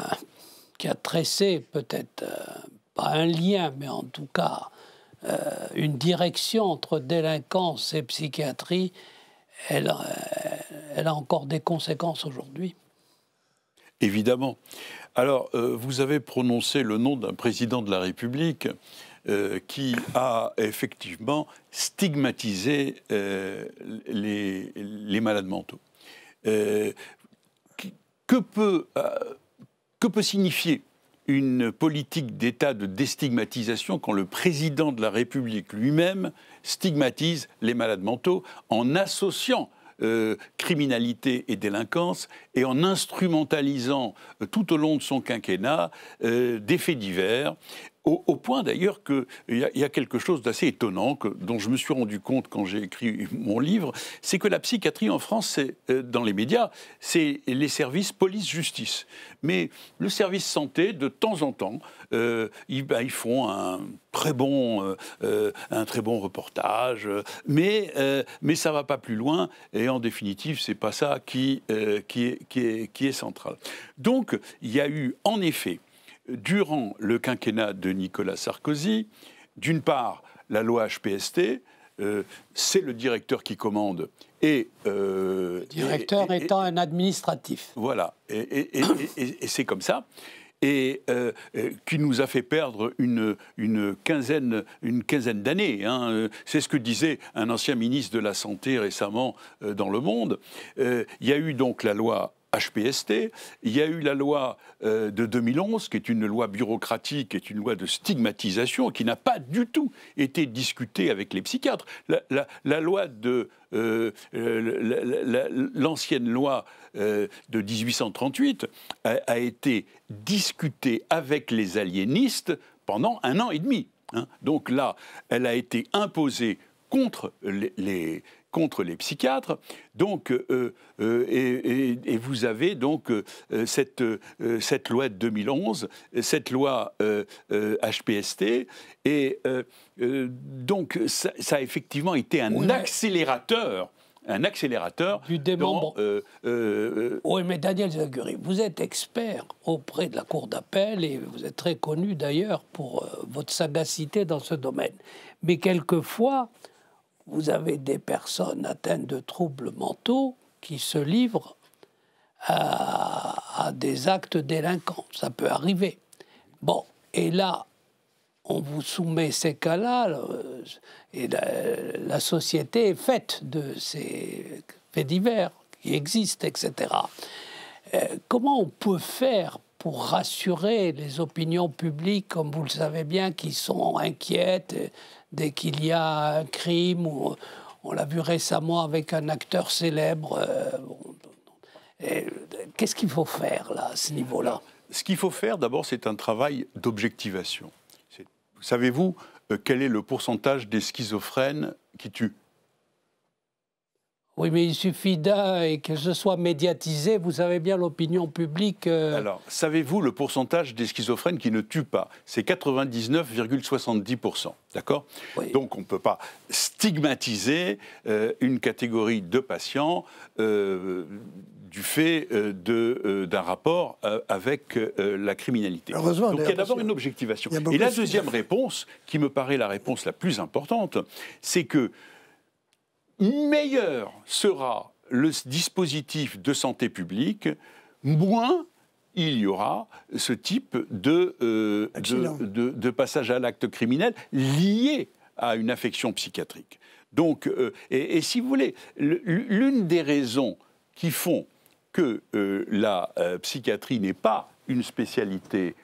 qui a tressé peut-être, euh, pas un lien, mais en tout cas euh, une direction entre délinquance et psychiatrie, euh, elle, a encore des conséquences aujourd'hui. Évidemment. Alors, vous avez prononcé le nom d'un président de la République qui a effectivement stigmatisé les, les, malades mentaux. que peut que peut signifier une politique d'État de déstigmatisation quand le président de la République lui-même stigmatise les malades mentaux en associant euh, criminalité et délinquance et en instrumentalisant euh, tout au long de son quinquennat euh, des faits divers, au, point d'ailleurs qu'il y, y, a quelque chose d'assez étonnant dont je me suis rendu compte quand j'ai écrit mon livre, c'est que la psychiatrie en France, euh, dans les médias, c'est les services police-justice. Mais le service santé, de temps en temps, euh, bah, ils, font un très bon, euh, un très bon reportage, mais, mais ça ne va pas plus loin, et en définitive, ce n'est pas ça qui, qui, est, qui est central. Donc, il y a eu en effet durant le quinquennat de Nicolas Sarkozy, d'une part, la loi HPST, euh, c'est le directeur qui commande. Et, euh, le directeur étant un administratif. Voilà, et, c'est comme ça. Et euh, qui nous a fait perdre une, quinzaine, une quinzaine d'années. Hein. C'est ce que disait un ancien ministre de la Santé récemment dans Le Monde. Il y a eu donc la loi HPST, il y a eu la loi euh, de 2011, qui est une loi bureaucratique, qui est une loi de stigmatisation, qui n'a pas du tout été discutée avec les psychiatres. La, loi de... Euh, l'ancienne loi euh, de 1838 a, été discutée avec les aliénistes pendant un an et demi. Hein. Donc là, elle a été imposée contre les, contre les psychiatres. Donc, euh, euh, et, vous avez donc euh, cette, cette loi de 2011, cette loi HPST, et donc ça, a effectivement été un accélérateur. Un accélérateur du démembrement. oui, mais Daniel Zaguri, vous êtes expert auprès de la Cour d'appel et vous êtes très connu d'ailleurs pour votre sagacité dans ce domaine. Mais quelquefois, vous avez des personnes atteintes de troubles mentaux qui se livrent à, des actes délinquants. Ça peut arriver. Bon, et là, on vous soumet ces cas-là, et la, société est faite de ces faits divers qui existent, etc. Euh, comment on peut faire pour rassurer les opinions publiques, comme vous le savez bien, qui sont inquiètes dès qu'il y a un crime, on l'a vu récemment avec un acteur célèbre. Euh, qu'est-ce qu'il faut faire là, à ce niveau-là Ce qu'il faut faire, d'abord, c'est un travail d'objectivation. Savez-vous euh, quel est le pourcentage des schizophrènes qui tuent oui, mais il suffit d'un et que ce soit médiatisé, vous savez bien l'opinion publique. Euh. Alors, savez-vous le pourcentage des schizophrènes qui ne tuent pas C'est 99,70%. D'accord Donc, on ne peut pas stigmatiser euh, une catégorie de patients euh, du fait d'un rapport avec la criminalité. Heureusement, Donc, il y a d'abord une objectivation. Et la deuxième réponse, qui me paraît la réponse la plus importante, c'est que meilleur sera le dispositif de santé publique, moins il y aura ce type de, euh, passage à l'acte criminel lié à une affection psychiatrique. Donc, euh, et, si vous voulez, l'une des raisons qui font que euh, la psychiatrie n'est pas une spécialité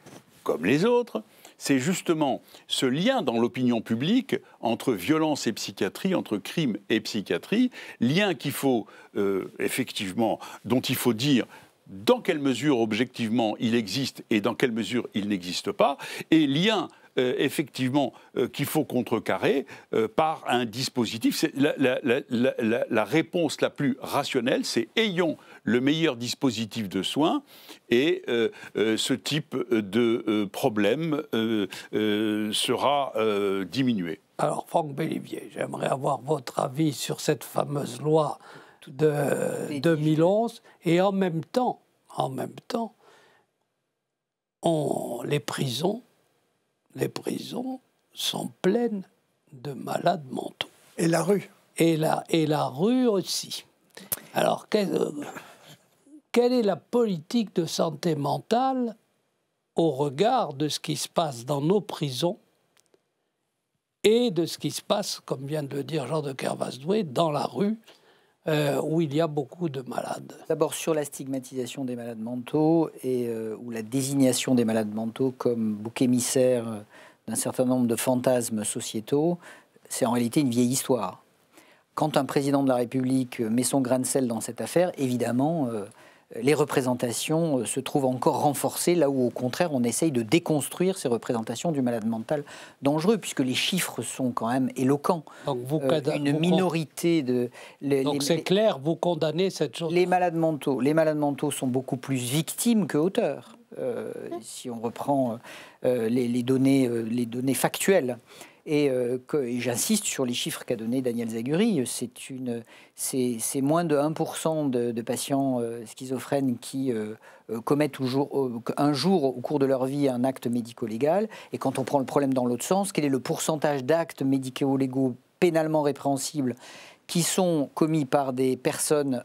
comme les autres, c'est justement ce lien dans l'opinion publique entre violence et psychiatrie, entre crime et psychiatrie, lien qu'il faut euh, effectivement, dont il faut dire dans quelle mesure objectivement il existe et dans quelle mesure il n'existe pas, et lien euh, effectivement euh, qu'il faut contrecarrer euh, par un dispositif. La, la, réponse la plus rationnelle, c'est ayons le meilleur dispositif de soins et ce type de problème sera diminué. Alors Franck Bélivier, j'aimerais avoir votre avis sur cette fameuse loi de 2011 et en même temps, en même temps, les prisons les prisons sont pleines de malades mentaux. Et la rue et la, et la rue aussi. Alors, euh, quelle, est la politique de santé mentale au regard de ce qui se passe dans nos prisons et de ce qui se passe, comme vient de le dire Jean de Kervas-Doué, dans la rue euh, où il y a beaucoup de malades. D'abord sur la stigmatisation des malades mentaux et où euh, ou la désignation des malades mentaux comme bouc émissaire euh, d'un certain nombre de fantasmes sociétaux, c'est en réalité une vieille histoire. Quand un président de la République met son grain de sel dans cette affaire, évidemment, les représentations euh, se trouvent encore renforcées, là où au contraire on essaye de déconstruire ces représentations du malade mental dangereux, puisque les chiffres sont quand même éloquents. Donc euh, une minorité de... donc c'est clair, vous condamnez cette chose. Les malades mentaux, les malades mentaux sont beaucoup plus victimes que auteurs, euh, si on reprend les, données, les données factuelles. Euh, et, j'insiste sur les chiffres qu'a donné Daniel Zaguri. C'est moins de 1% de, patients euh, schizophrènes qui euh, commettent un jour au cours de leur vie un acte médico-légal. Et quand on prend le problème dans l'autre sens, quel est le pourcentage d'actes médico-légaux pénalement répréhensibles qui sont commis par des personnes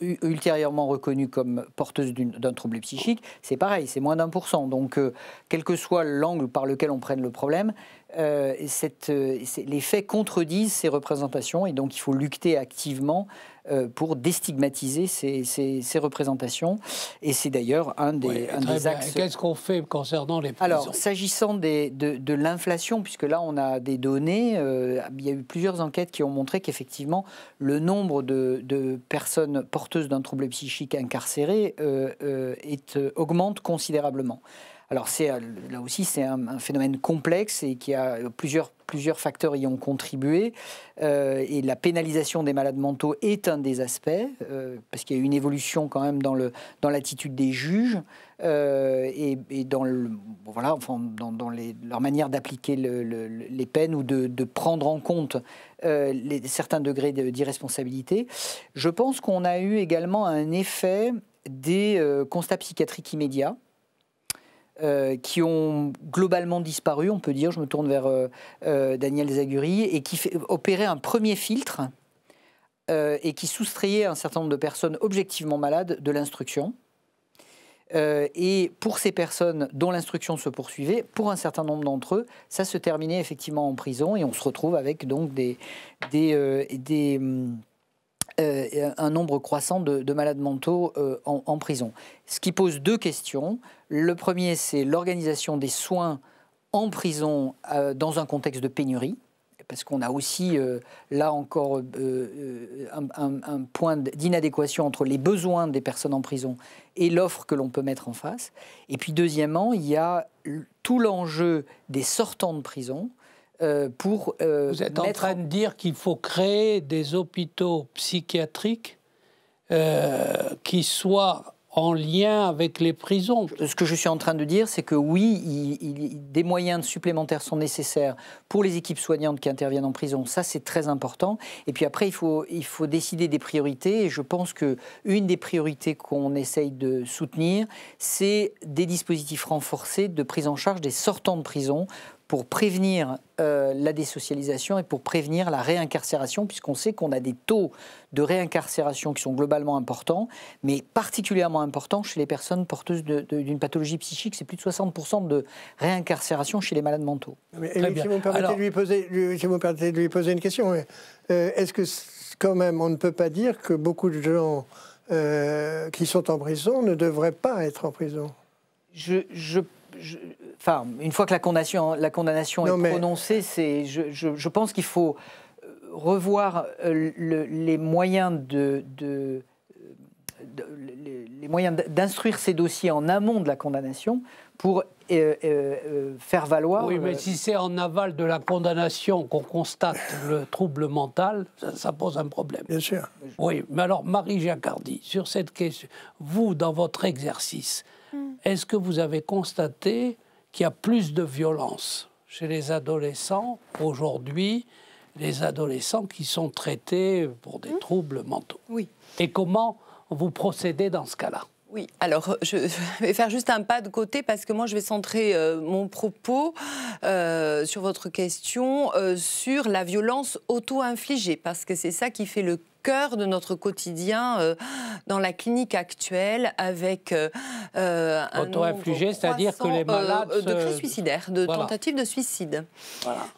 ultérieurement reconnues comme porteuses d'un trouble psychique, c'est pareil, c'est moins d'un Donc, quel que soit l'angle par lequel on prenne le problème, euh, euh, les faits contredisent ces représentations et donc il faut lutter activement euh, pour déstigmatiser ces, représentations. Et c'est d'ailleurs un des, axes. Qu'est-ce qu'on fait concernant les prisons Alors, s'agissant de, l'inflation, puisque là on a des données, il y a eu plusieurs enquêtes qui ont montré qu'effectivement le nombre de, personnes porteuses d'un trouble psychique incarcéré augmente considérablement. Alors euh, là aussi, c'est un, phénomène complexe et qui a euh, plusieurs, plusieurs facteurs y ont contribué. Euh, et la pénalisation des malades mentaux est un des aspects, parce qu'il y a une évolution quand même dans l'attitude dans des juges et, dans, voilà, dans, leur manière d'appliquer les peines ou de, prendre en compte les, certains degrés d'irresponsabilité. Je pense qu'on a eu également un effet des constats psychiatriques immédiats euh, qui ont globalement disparu, on peut dire, je me tourne vers euh, euh, Daniel Zaguri, et qui fait, opérait un premier filtre et qui soustrayait un certain nombre de personnes objectivement malades de l'instruction. et pour ces personnes dont l'instruction se poursuivait, pour un certain nombre d'entre eux, ça se terminait effectivement en prison et on se retrouve avec donc des, un nombre croissant de, malades mentaux en, prison. Ce qui pose deux questions. Le premier, c'est l'organisation des soins en prison euh, dans un contexte de pénurie, parce qu'on a aussi euh, là encore euh, un, point d'inadéquation entre les besoins des personnes en prison et l'offre que l'on peut mettre en face. Et puis deuxièmement, il y a tout l'enjeu des sortants de prison. pour, Vous êtes en train de dire qu'il faut créer des hôpitaux psychiatriques qui soient en lien avec les prisons. Ce que je suis en train de dire, c'est que oui, des moyens supplémentaires sont nécessaires pour les équipes soignantes qui interviennent en prison. Ça, c'est très important. Et puis après, il faut, il faut décider des priorités. Et je pense qu'une des priorités qu'on essaye de soutenir, c'est des dispositifs renforcés de prise en charge des sortants de prison pour prévenir euh, la désocialisation et pour prévenir la réincarcération, puisqu'on sait qu'on a des taux de réincarcération qui sont globalement importants, mais particulièrement importants chez les personnes porteuses d'une pathologie psychique. C'est plus de 60% de réincarcération chez les malades mentaux. Mais, Si vous me permettez, de lui poser, une question, euh, est-ce que quand même on ne peut pas dire que beaucoup de gens euh, qui sont en prison ne devraient pas être en prison je, je enfin, une fois que la condamnation, la condamnation est prononcée, c'est, je, pense qu'il faut euh, revoir euh, les moyens de, les, moyens d'instruire ces dossiers en amont de la condamnation pour euh, faire valoir. Oui, mais si c'est en aval de la condamnation qu'on constate le trouble mental, ça, pose un problème. Bien sûr. Oui, mais alors, Marie Jacardi, sur cette question, vous, dans votre exercice, Mm. Est-ce que vous avez constaté qu'il y a plus de violence chez les adolescents aujourd'hui, les adolescents qui sont traités pour des mm. troubles mentaux Oui. Et comment vous procédez dans ce cas-là oui, alors euh, je vais faire juste un pas de côté parce que moi je vais centrer euh, mon propos euh, sur votre question sur la violence auto-infligée parce que c'est ça qui fait le cœur de notre quotidien euh, dans la clinique actuelle avec euh, euh, un nombre cest c'est-à-dire que les malades de crise suicidaire, de tentatives de suicide.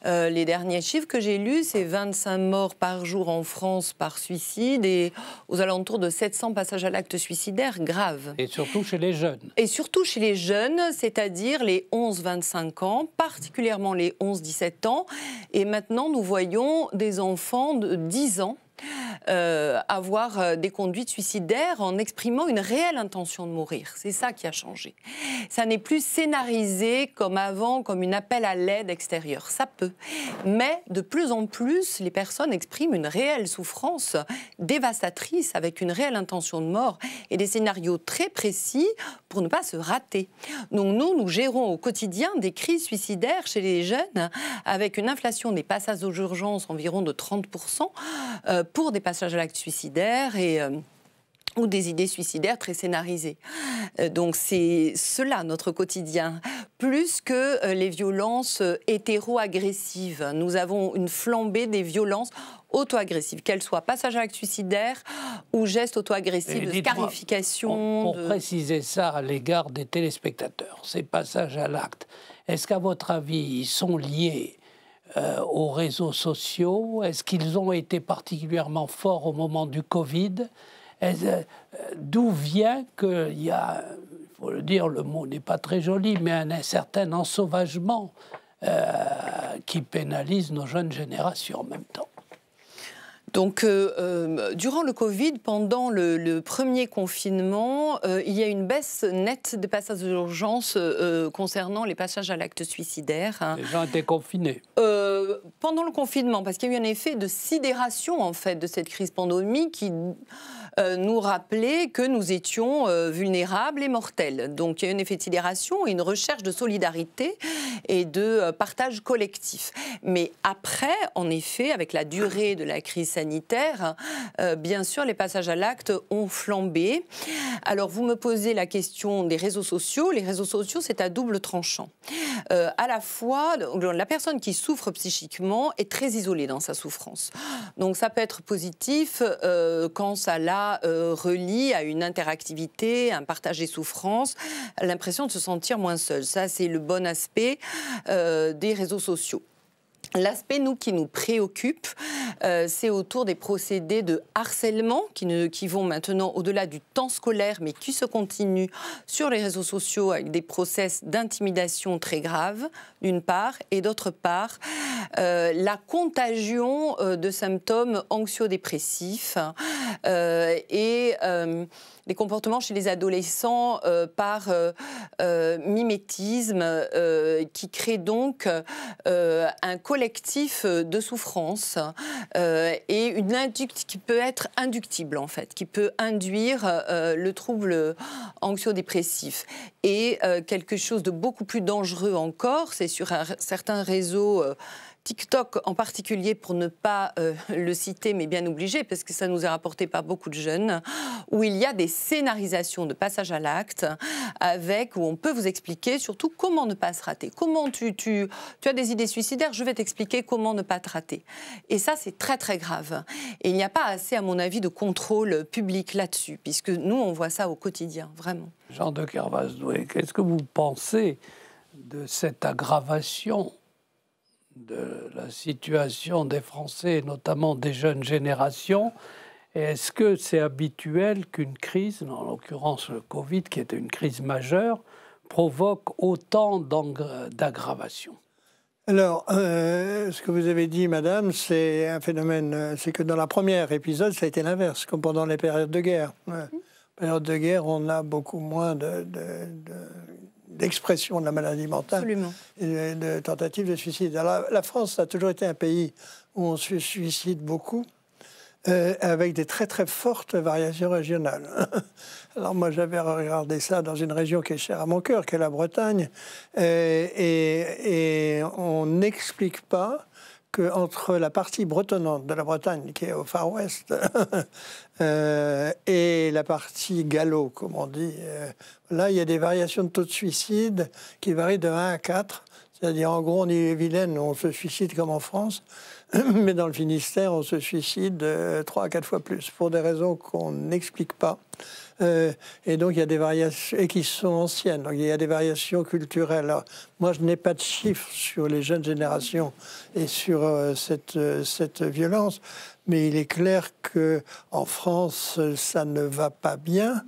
les derniers chiffres que j'ai lus, c'est 25 morts par jour en France par suicide et aux alentours de 700 passages à l'acte suicidaire graves. Et surtout chez les jeunes. Et surtout chez les jeunes, c'est-à-dire les 11-25 ans, particulièrement les 11-17 ans. Et maintenant, nous voyons des enfants de 10 ans euh, avoir euh, des conduites suicidaires en exprimant une réelle intention de mourir. C'est ça qui a changé. Ça n'est plus scénarisé comme avant, comme une appel à l'aide extérieure. Ça peut. Mais de plus en plus, les personnes expriment une réelle souffrance dévastatrice avec une réelle intention de mort et des scénarios très précis pour ne pas se rater. Donc nous, nous gérons au quotidien des crises suicidaires chez les jeunes avec une inflation des passages aux urgences environ de 30% pour des passages à l'acte suicidaire et euh, ou des idées suicidaires très scénarisées. Euh, donc c'est cela notre quotidien, plus que euh, les violences hétéro-agressives. Nous avons une flambée des violences auto-agressives, qu'elles soient passages à l'acte suicidaire ou gestes auto agressifs de scarification. Pour, préciser ça à l'égard des téléspectateurs, ces passages à l'acte, est-ce qu'à votre avis, ils sont liés euh, aux réseaux sociaux Est-ce qu'ils ont été particulièrement forts au moment du Covid euh, D'où vient qu'il y a, il faut le dire, le mot n'est pas très joli, mais un, certain ensauvagement euh, qui pénalise nos jeunes générations en même temps donc, euh, euh, durant le Covid, pendant le, premier confinement, euh, il y a une baisse nette des passages d'urgence concernant les passages à l'acte suicidaire. Hein. Les gens étaient confinés. pendant le confinement, parce qu'il y a eu un effet de sidération, en fait, de cette crise pandémique qui euh, nous rappeler que nous étions euh, vulnérables et mortels. Donc il y a un effet de une recherche de solidarité et de euh, partage collectif. Mais après, en effet, avec la durée de la crise sanitaire, bien sûr, les passages à l'acte ont flambé. Alors vous me posez la question des réseaux sociaux. Les réseaux sociaux, c'est à double tranchant. à la fois, la personne qui souffre psychiquement est très isolée dans sa souffrance. Donc ça peut être positif quand ça l'a euh, relie à une interactivité, un partage des souffrances, l'impression de se sentir moins seul. Ça, c'est le bon aspect euh, des réseaux sociaux. L'aspect nous qui nous préoccupe, euh, c'est autour des procédés de harcèlement qui, qui vont maintenant au-delà du temps scolaire, mais qui se continuent sur les réseaux sociaux avec des process d'intimidation très graves, d'une part, et d'autre part, euh, la contagion euh, de symptômes anxio-dépressifs euh, et des comportements chez les adolescents par mimétisme qui crée donc un collectif de souffrance et une inducte qui peut être inductible en fait, qui peut induire le trouble anxio-dépressif. Et quelque chose de beaucoup plus dangereux encore, c'est sur un, certains réseaux. Euh, TikTok en particulier, pour ne pas euh, le citer, mais bien obligé, parce que ça nous est rapporté par beaucoup de jeunes, où il y a des scénarisations de passage à l'acte, avec où on peut vous expliquer surtout comment ne pas se rater. Comment tu, tu, as des idées suicidaires, je vais t'expliquer comment ne pas te rater. Et ça, c'est très très grave. Et il n'y a pas assez, à mon avis, de contrôle public là-dessus, puisque nous, on voit ça au quotidien, vraiment. Jean de Kervas doué qu'est-ce que vous pensez de cette aggravation de la situation des Français, notamment des jeunes générations. Est-ce que c'est habituel qu'une crise, en l'occurrence le Covid, qui est une crise majeure, provoque autant d'aggravation alors, euh, ce que vous avez dit, madame, c'est un phénomène. C'est que dans la première épisode, ça a été l'inverse, comme pendant les périodes de guerre. Euh, mmh. Période de guerre, on a beaucoup moins de d'expression de la maladie mentale et de tentatives de suicide. la France a toujours été un pays où on se suicide beaucoup. Euh, avec des très très fortes variations régionales. Alors moi j'avais regardé ça dans une région qui est chère à mon cœur, qui est la Bretagne, euh, et on n'explique pas entre la partie bretonnante de la Bretagne, qui est au Far West, euh, et la partie gallo, comme on dit, euh, là, il y a des variations de taux de suicide qui varient de 1 à 4. C'est-à-dire, en gros, on est vilaine, on se suicide comme en France, mais dans le Finistère, on se suicide 3 euh, à 4 fois plus, pour des raisons qu'on n'explique pas. Euh, et donc, il y a des variations, et qui sont anciennes. Donc, il y a des variations culturelles. moi, je n'ai pas de chiffres sur les jeunes générations et sur euh, cette, euh, cette violence, mais il est clair qu'en France, ça ne va pas bien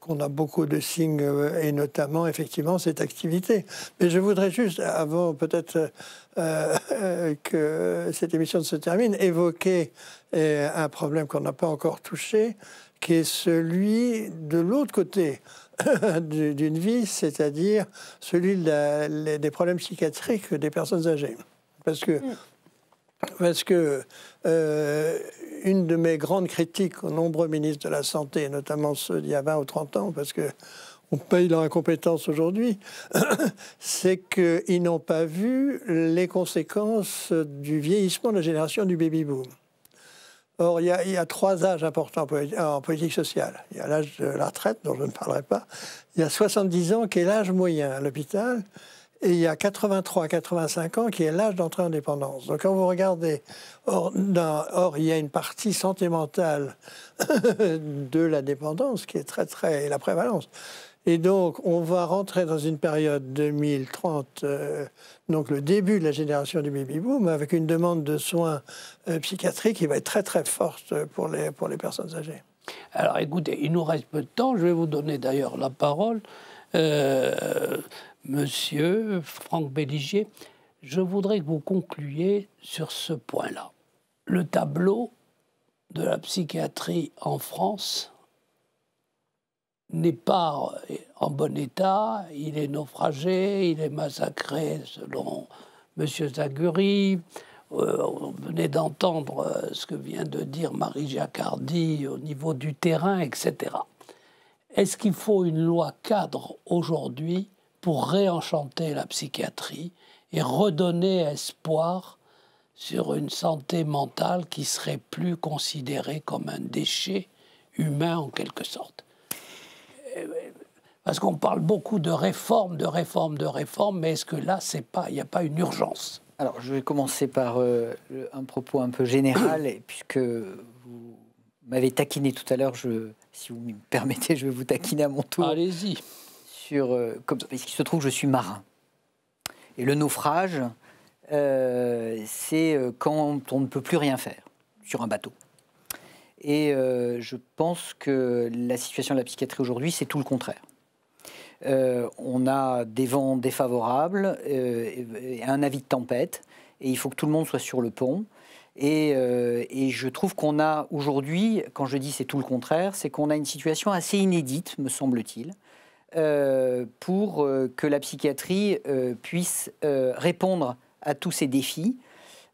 qu'on a beaucoup de signes, et notamment, effectivement, cette activité. Mais je voudrais juste, avant peut-être que cette émission se termine, évoquer un problème qu'on n'a pas encore touché, qui est celui de l'autre côté d'une vie, c'est-à-dire celui des problèmes psychiatriques des personnes âgées. Parce que, mm. parce que euh, une de mes grandes critiques aux nombreux ministres de la Santé, notamment ceux d'il y a 20 ou 30 ans, parce que on paye leur incompétence aujourd'hui, c'est qu'ils n'ont pas vu les conséquences du vieillissement de la génération du baby-boom. Or, il y, a, trois âges importants en politique sociale. Il y a l'âge de la retraite, dont je ne parlerai pas. Il y a 70 ans qui est l'âge moyen à l'hôpital. Et il y a 83-85 ans qui est l'âge d'entrée en dépendance. Donc, quand vous regardez, or, or il y a une partie sentimentale de la dépendance qui est très, très. et la prévalence et donc, on va rentrer dans une période 2030, euh, donc le début de la génération du baby-boom, avec une demande de soins euh, psychiatriques qui va être très très forte pour les, pour les personnes âgées. Alors écoutez, il nous reste peu de temps, je vais vous donner d'ailleurs la parole. Euh, monsieur Franck Belligier, je voudrais que vous concluiez sur ce point-là. Le tableau de la psychiatrie en France n'est pas en bon état, il est naufragé, il est massacré selon M. Zaguri. Euh, on venait d'entendre euh, ce que vient de dire Marie Giacardi au niveau du terrain, etc. Est-ce qu'il faut une loi cadre aujourd'hui pour réenchanter la psychiatrie et redonner espoir sur une santé mentale qui serait plus considérée comme un déchet humain en quelque sorte parce qu'on parle beaucoup de réformes, de réformes, de réformes, mais est-ce que là, c'est pas, il n'y a pas une urgence Alors, je vais commencer par euh, un propos un peu général, puisque vous m'avez taquiné tout à l'heure. si vous me permettez, je vais vous taquiner à mon tour. Allez-y. Sur, euh, comme, parce qu'il se trouve, je suis marin. Et le naufrage, euh, c'est quand on ne peut plus rien faire sur un bateau. Et euh, je pense que la situation de la psychiatrie aujourd'hui, c'est tout le contraire. Euh, on a des vents défavorables, euh, un avis de tempête, et il faut que tout le monde soit sur le pont. et je trouve qu'on a aujourd'hui, quand je dis c'est tout le contraire, c'est qu'on a une situation assez inédite, me semble-t-il, pour que la psychiatrie puisse répondre à tous ces défis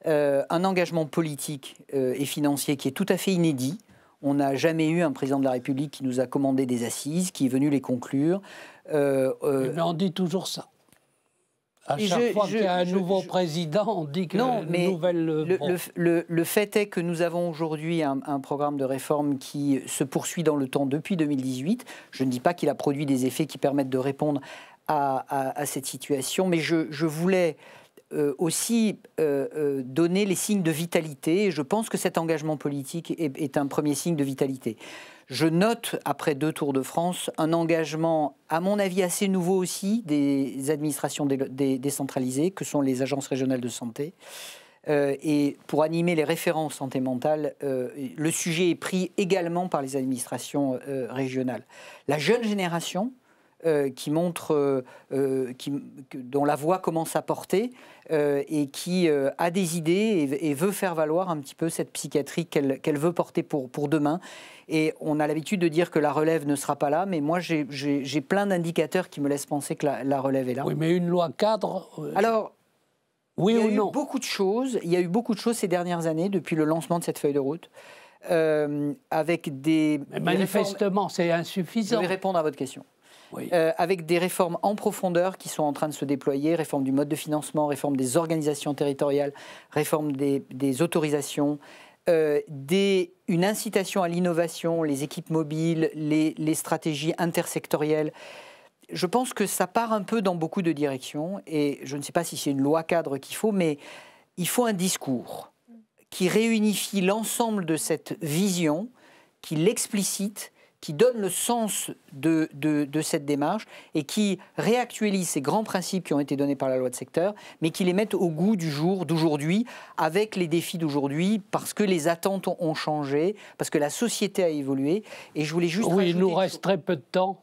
euh, un engagement politique euh, et financier qui est tout à fait inédit. On n'a jamais eu un président de la République qui nous a commandé des assises, qui est venu les conclure. Euh, eh ben, on dit toujours ça. À chaque fois qu'il y a un nouveau président, on dit que non, mais nouvelle, le, fait est que nous avons aujourd'hui un, programme de réforme qui se poursuit dans le temps depuis 2018. Je ne dis pas qu'il a produit des effets qui permettent de répondre à cette situation, mais je, voulais euh, aussi euh, euh, donner les signes de vitalité. je pense que cet engagement politique est, un premier signe de vitalité. Je note, après deux Tours de France, un engagement, à mon avis, assez nouveau aussi des administrations décentralisées, que sont les agences régionales de santé. et pour animer les références santé mentale, le sujet est pris également par les administrations régionales. La jeune génération, euh, qui montre, euh, euh, dont la voix commence à porter et qui a des idées et, veut faire valoir un petit peu cette psychiatrie qu'elle veut porter pour, pour demain. Et on a l'habitude de dire que la relève ne sera pas là, mais moi j'ai plein d'indicateurs qui me laissent penser que la, relève est là. Oui, mais une loi cadre. Alors. Oui il y a eu beaucoup de choses. Il y a eu beaucoup de choses ces dernières années depuis le lancement de cette feuille de route. avec des. manifestement, c'est insuffisant. Je vais répondre à votre question. Euh, avec des réformes en profondeur qui sont en train de se déployer, réforme du mode de financement, réforme des organisations territoriales, réforme des, autorisations, euh, une incitation à l'innovation, les équipes mobiles, les, les stratégies intersectorielles je pense que ça part un peu dans beaucoup de directions, et je ne sais pas si c'est une loi cadre qu'il faut, mais il faut un discours qui réunifie l'ensemble de cette vision, qui l'explicite qui donne le sens de, de, cette démarche et qui réactualise ces grands principes qui ont été donnés par la loi de secteur, mais qui les mettent au goût du jour d'aujourd'hui, avec les défis d'aujourd'hui, parce que les attentes ont changé, parce que la société a évolué. Et je voulais juste... Oui, il nous reste très peu de temps.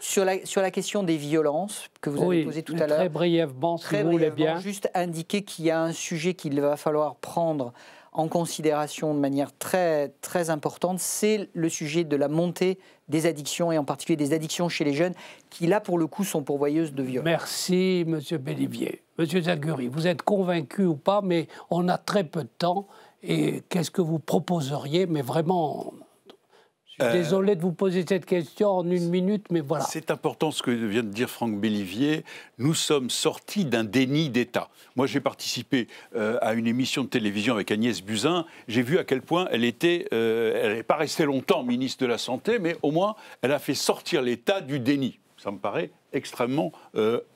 Sur, la, sur la question des violences que vous avez posée tout à l'heure... Très brièvement, vous bien. Juste indiquer qu'il y a un sujet qu'il va falloir prendre en considération de manière très, très importante, c'est le sujet de la montée des addictions, et en particulier des addictions chez les jeunes, qui là, pour le coup, sont pourvoyeuses de viol. Merci, Monsieur Bellivier. Monsieur Zaguri, vous êtes convaincu ou pas, mais on a très peu de temps, et qu'est-ce que vous proposeriez, mais vraiment euh, Désolé de vous poser cette question en une minute, mais voilà. C'est important ce que vient de dire Franck Bélivier. Nous sommes sortis d'un déni d'État. Moi, j'ai participé euh, à une émission de télévision avec Agnès Buzyn. J'ai vu à quel point elle était, euh, elle n'est pas restée longtemps ministre de la Santé, mais au moins, elle a fait sortir l'État du déni. Ça me paraît extrêmement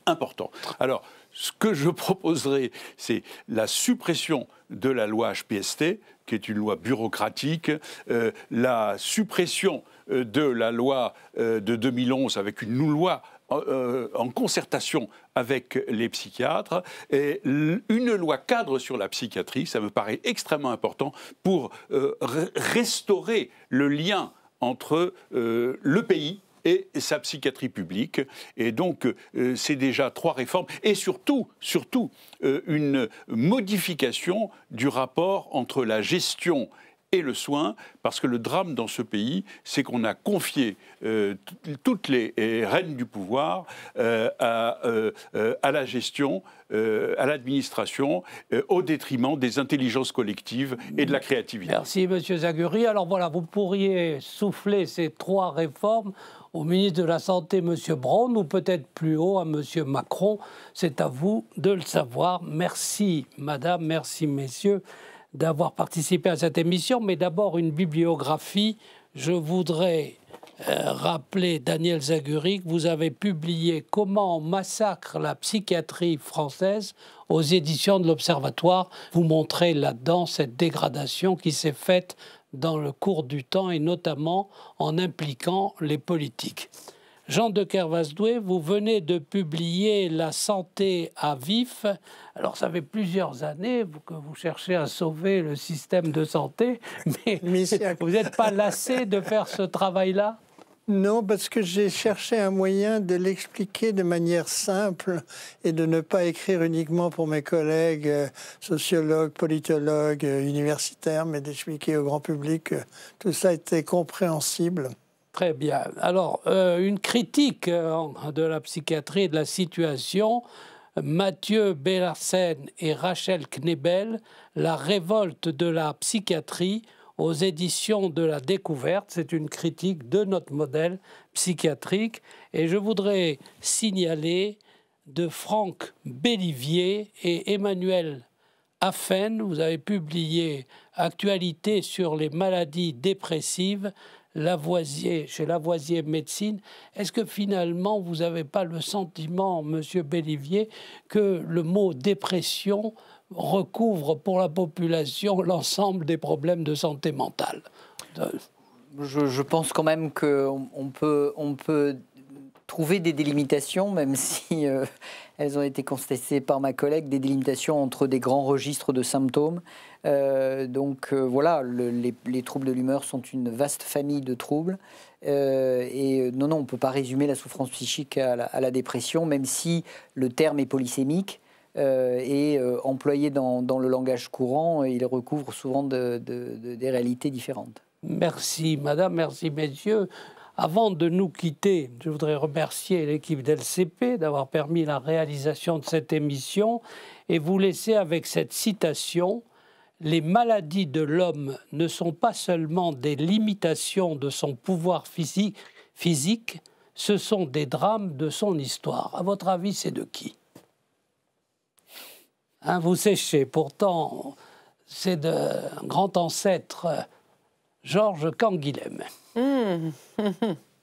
important. Alors, ce que je proposerai, c'est la suppression de la loi HPST, qui est une loi bureaucratique, euh, la suppression euh, de la loi euh, de 2011 avec une loi en concertation avec les psychiatres, et une loi cadre sur la psychiatrie, ça me paraît extrêmement important pour restaurer le lien entre le pays et sa psychiatrie publique. Et donc, euh, c'est déjà trois réformes et surtout, surtout, euh, une modification du rapport entre la gestion le soin, parce que le drame dans ce pays, c'est qu'on a confié euh, toutes les euh, rênes du pouvoir euh, à, à, la gestion, à l'administration, au détriment des intelligences collectives et de la créativité. Merci, Monsieur Zaguri. Alors voilà, vous pourriez souffler ces trois réformes au ministre de la Santé, M. Brown, ou peut-être plus haut à M. Macron. C'est à vous de le savoir. Merci, Madame, merci, Messieurs d'avoir participé à cette émission, mais d'abord une bibliographie. Je voudrais euh, rappeler, Daniel Zaguri, que vous avez publié Comment on massacre la psychiatrie française aux éditions de l'Observatoire. Vous montrez là-dedans cette dégradation qui s'est faite dans le cours du temps et notamment en impliquant les politiques. Jean de Kervasdoué, vous venez de publier La santé à vif. Alors, ça fait plusieurs années que vous cherchez à sauver le système de santé, mais vous n'êtes pas lassé de faire ce travail-là non, parce que j'ai cherché un moyen de l'expliquer de manière simple et de ne pas écrire uniquement pour mes collègues euh, sociologues, politologues, euh, universitaires, mais d'expliquer au grand public que tout ça était compréhensible. Très bien. Alors, euh, une critique euh, de la psychiatrie et de la situation. Mathieu Bellarsen et Rachel Knebel, La révolte de la psychiatrie aux éditions de la découverte. C'est une critique de notre modèle psychiatrique. Et je voudrais signaler de Franck Bellivier et Emmanuel Affen, vous avez publié Actualité sur les maladies dépressives Lavoisier, chez Lavoisier Médecine, est-ce que finalement vous n'avez pas le sentiment, Monsieur Bélivier, que le mot dépression recouvre pour la population l'ensemble des problèmes de santé mentale je, pense quand même qu'on peut, on peut trouver des délimitations, même si euh, elles ont été constatées par ma collègue, des délimitations entre des grands registres de symptômes. Euh, donc euh, voilà, les, troubles de l'humeur sont une vaste famille de troubles. et non, non, on ne peut pas résumer la souffrance psychique à la, dépression, même si le terme est polysémique. et employé dans, le langage courant, il recouvre souvent des réalités différentes. Merci, madame, merci, messieurs. Avant de nous quitter, je voudrais remercier l'équipe d'LCP d'avoir permis la réalisation de cette émission et vous laisser avec cette citation Les maladies de l'homme ne sont pas seulement des limitations de son pouvoir physique, ce sont des drames de son histoire. À votre avis, c'est de qui hein, Vous séchez, pourtant, c'est d'un grand ancêtre, Georges Canguilhem. Mm.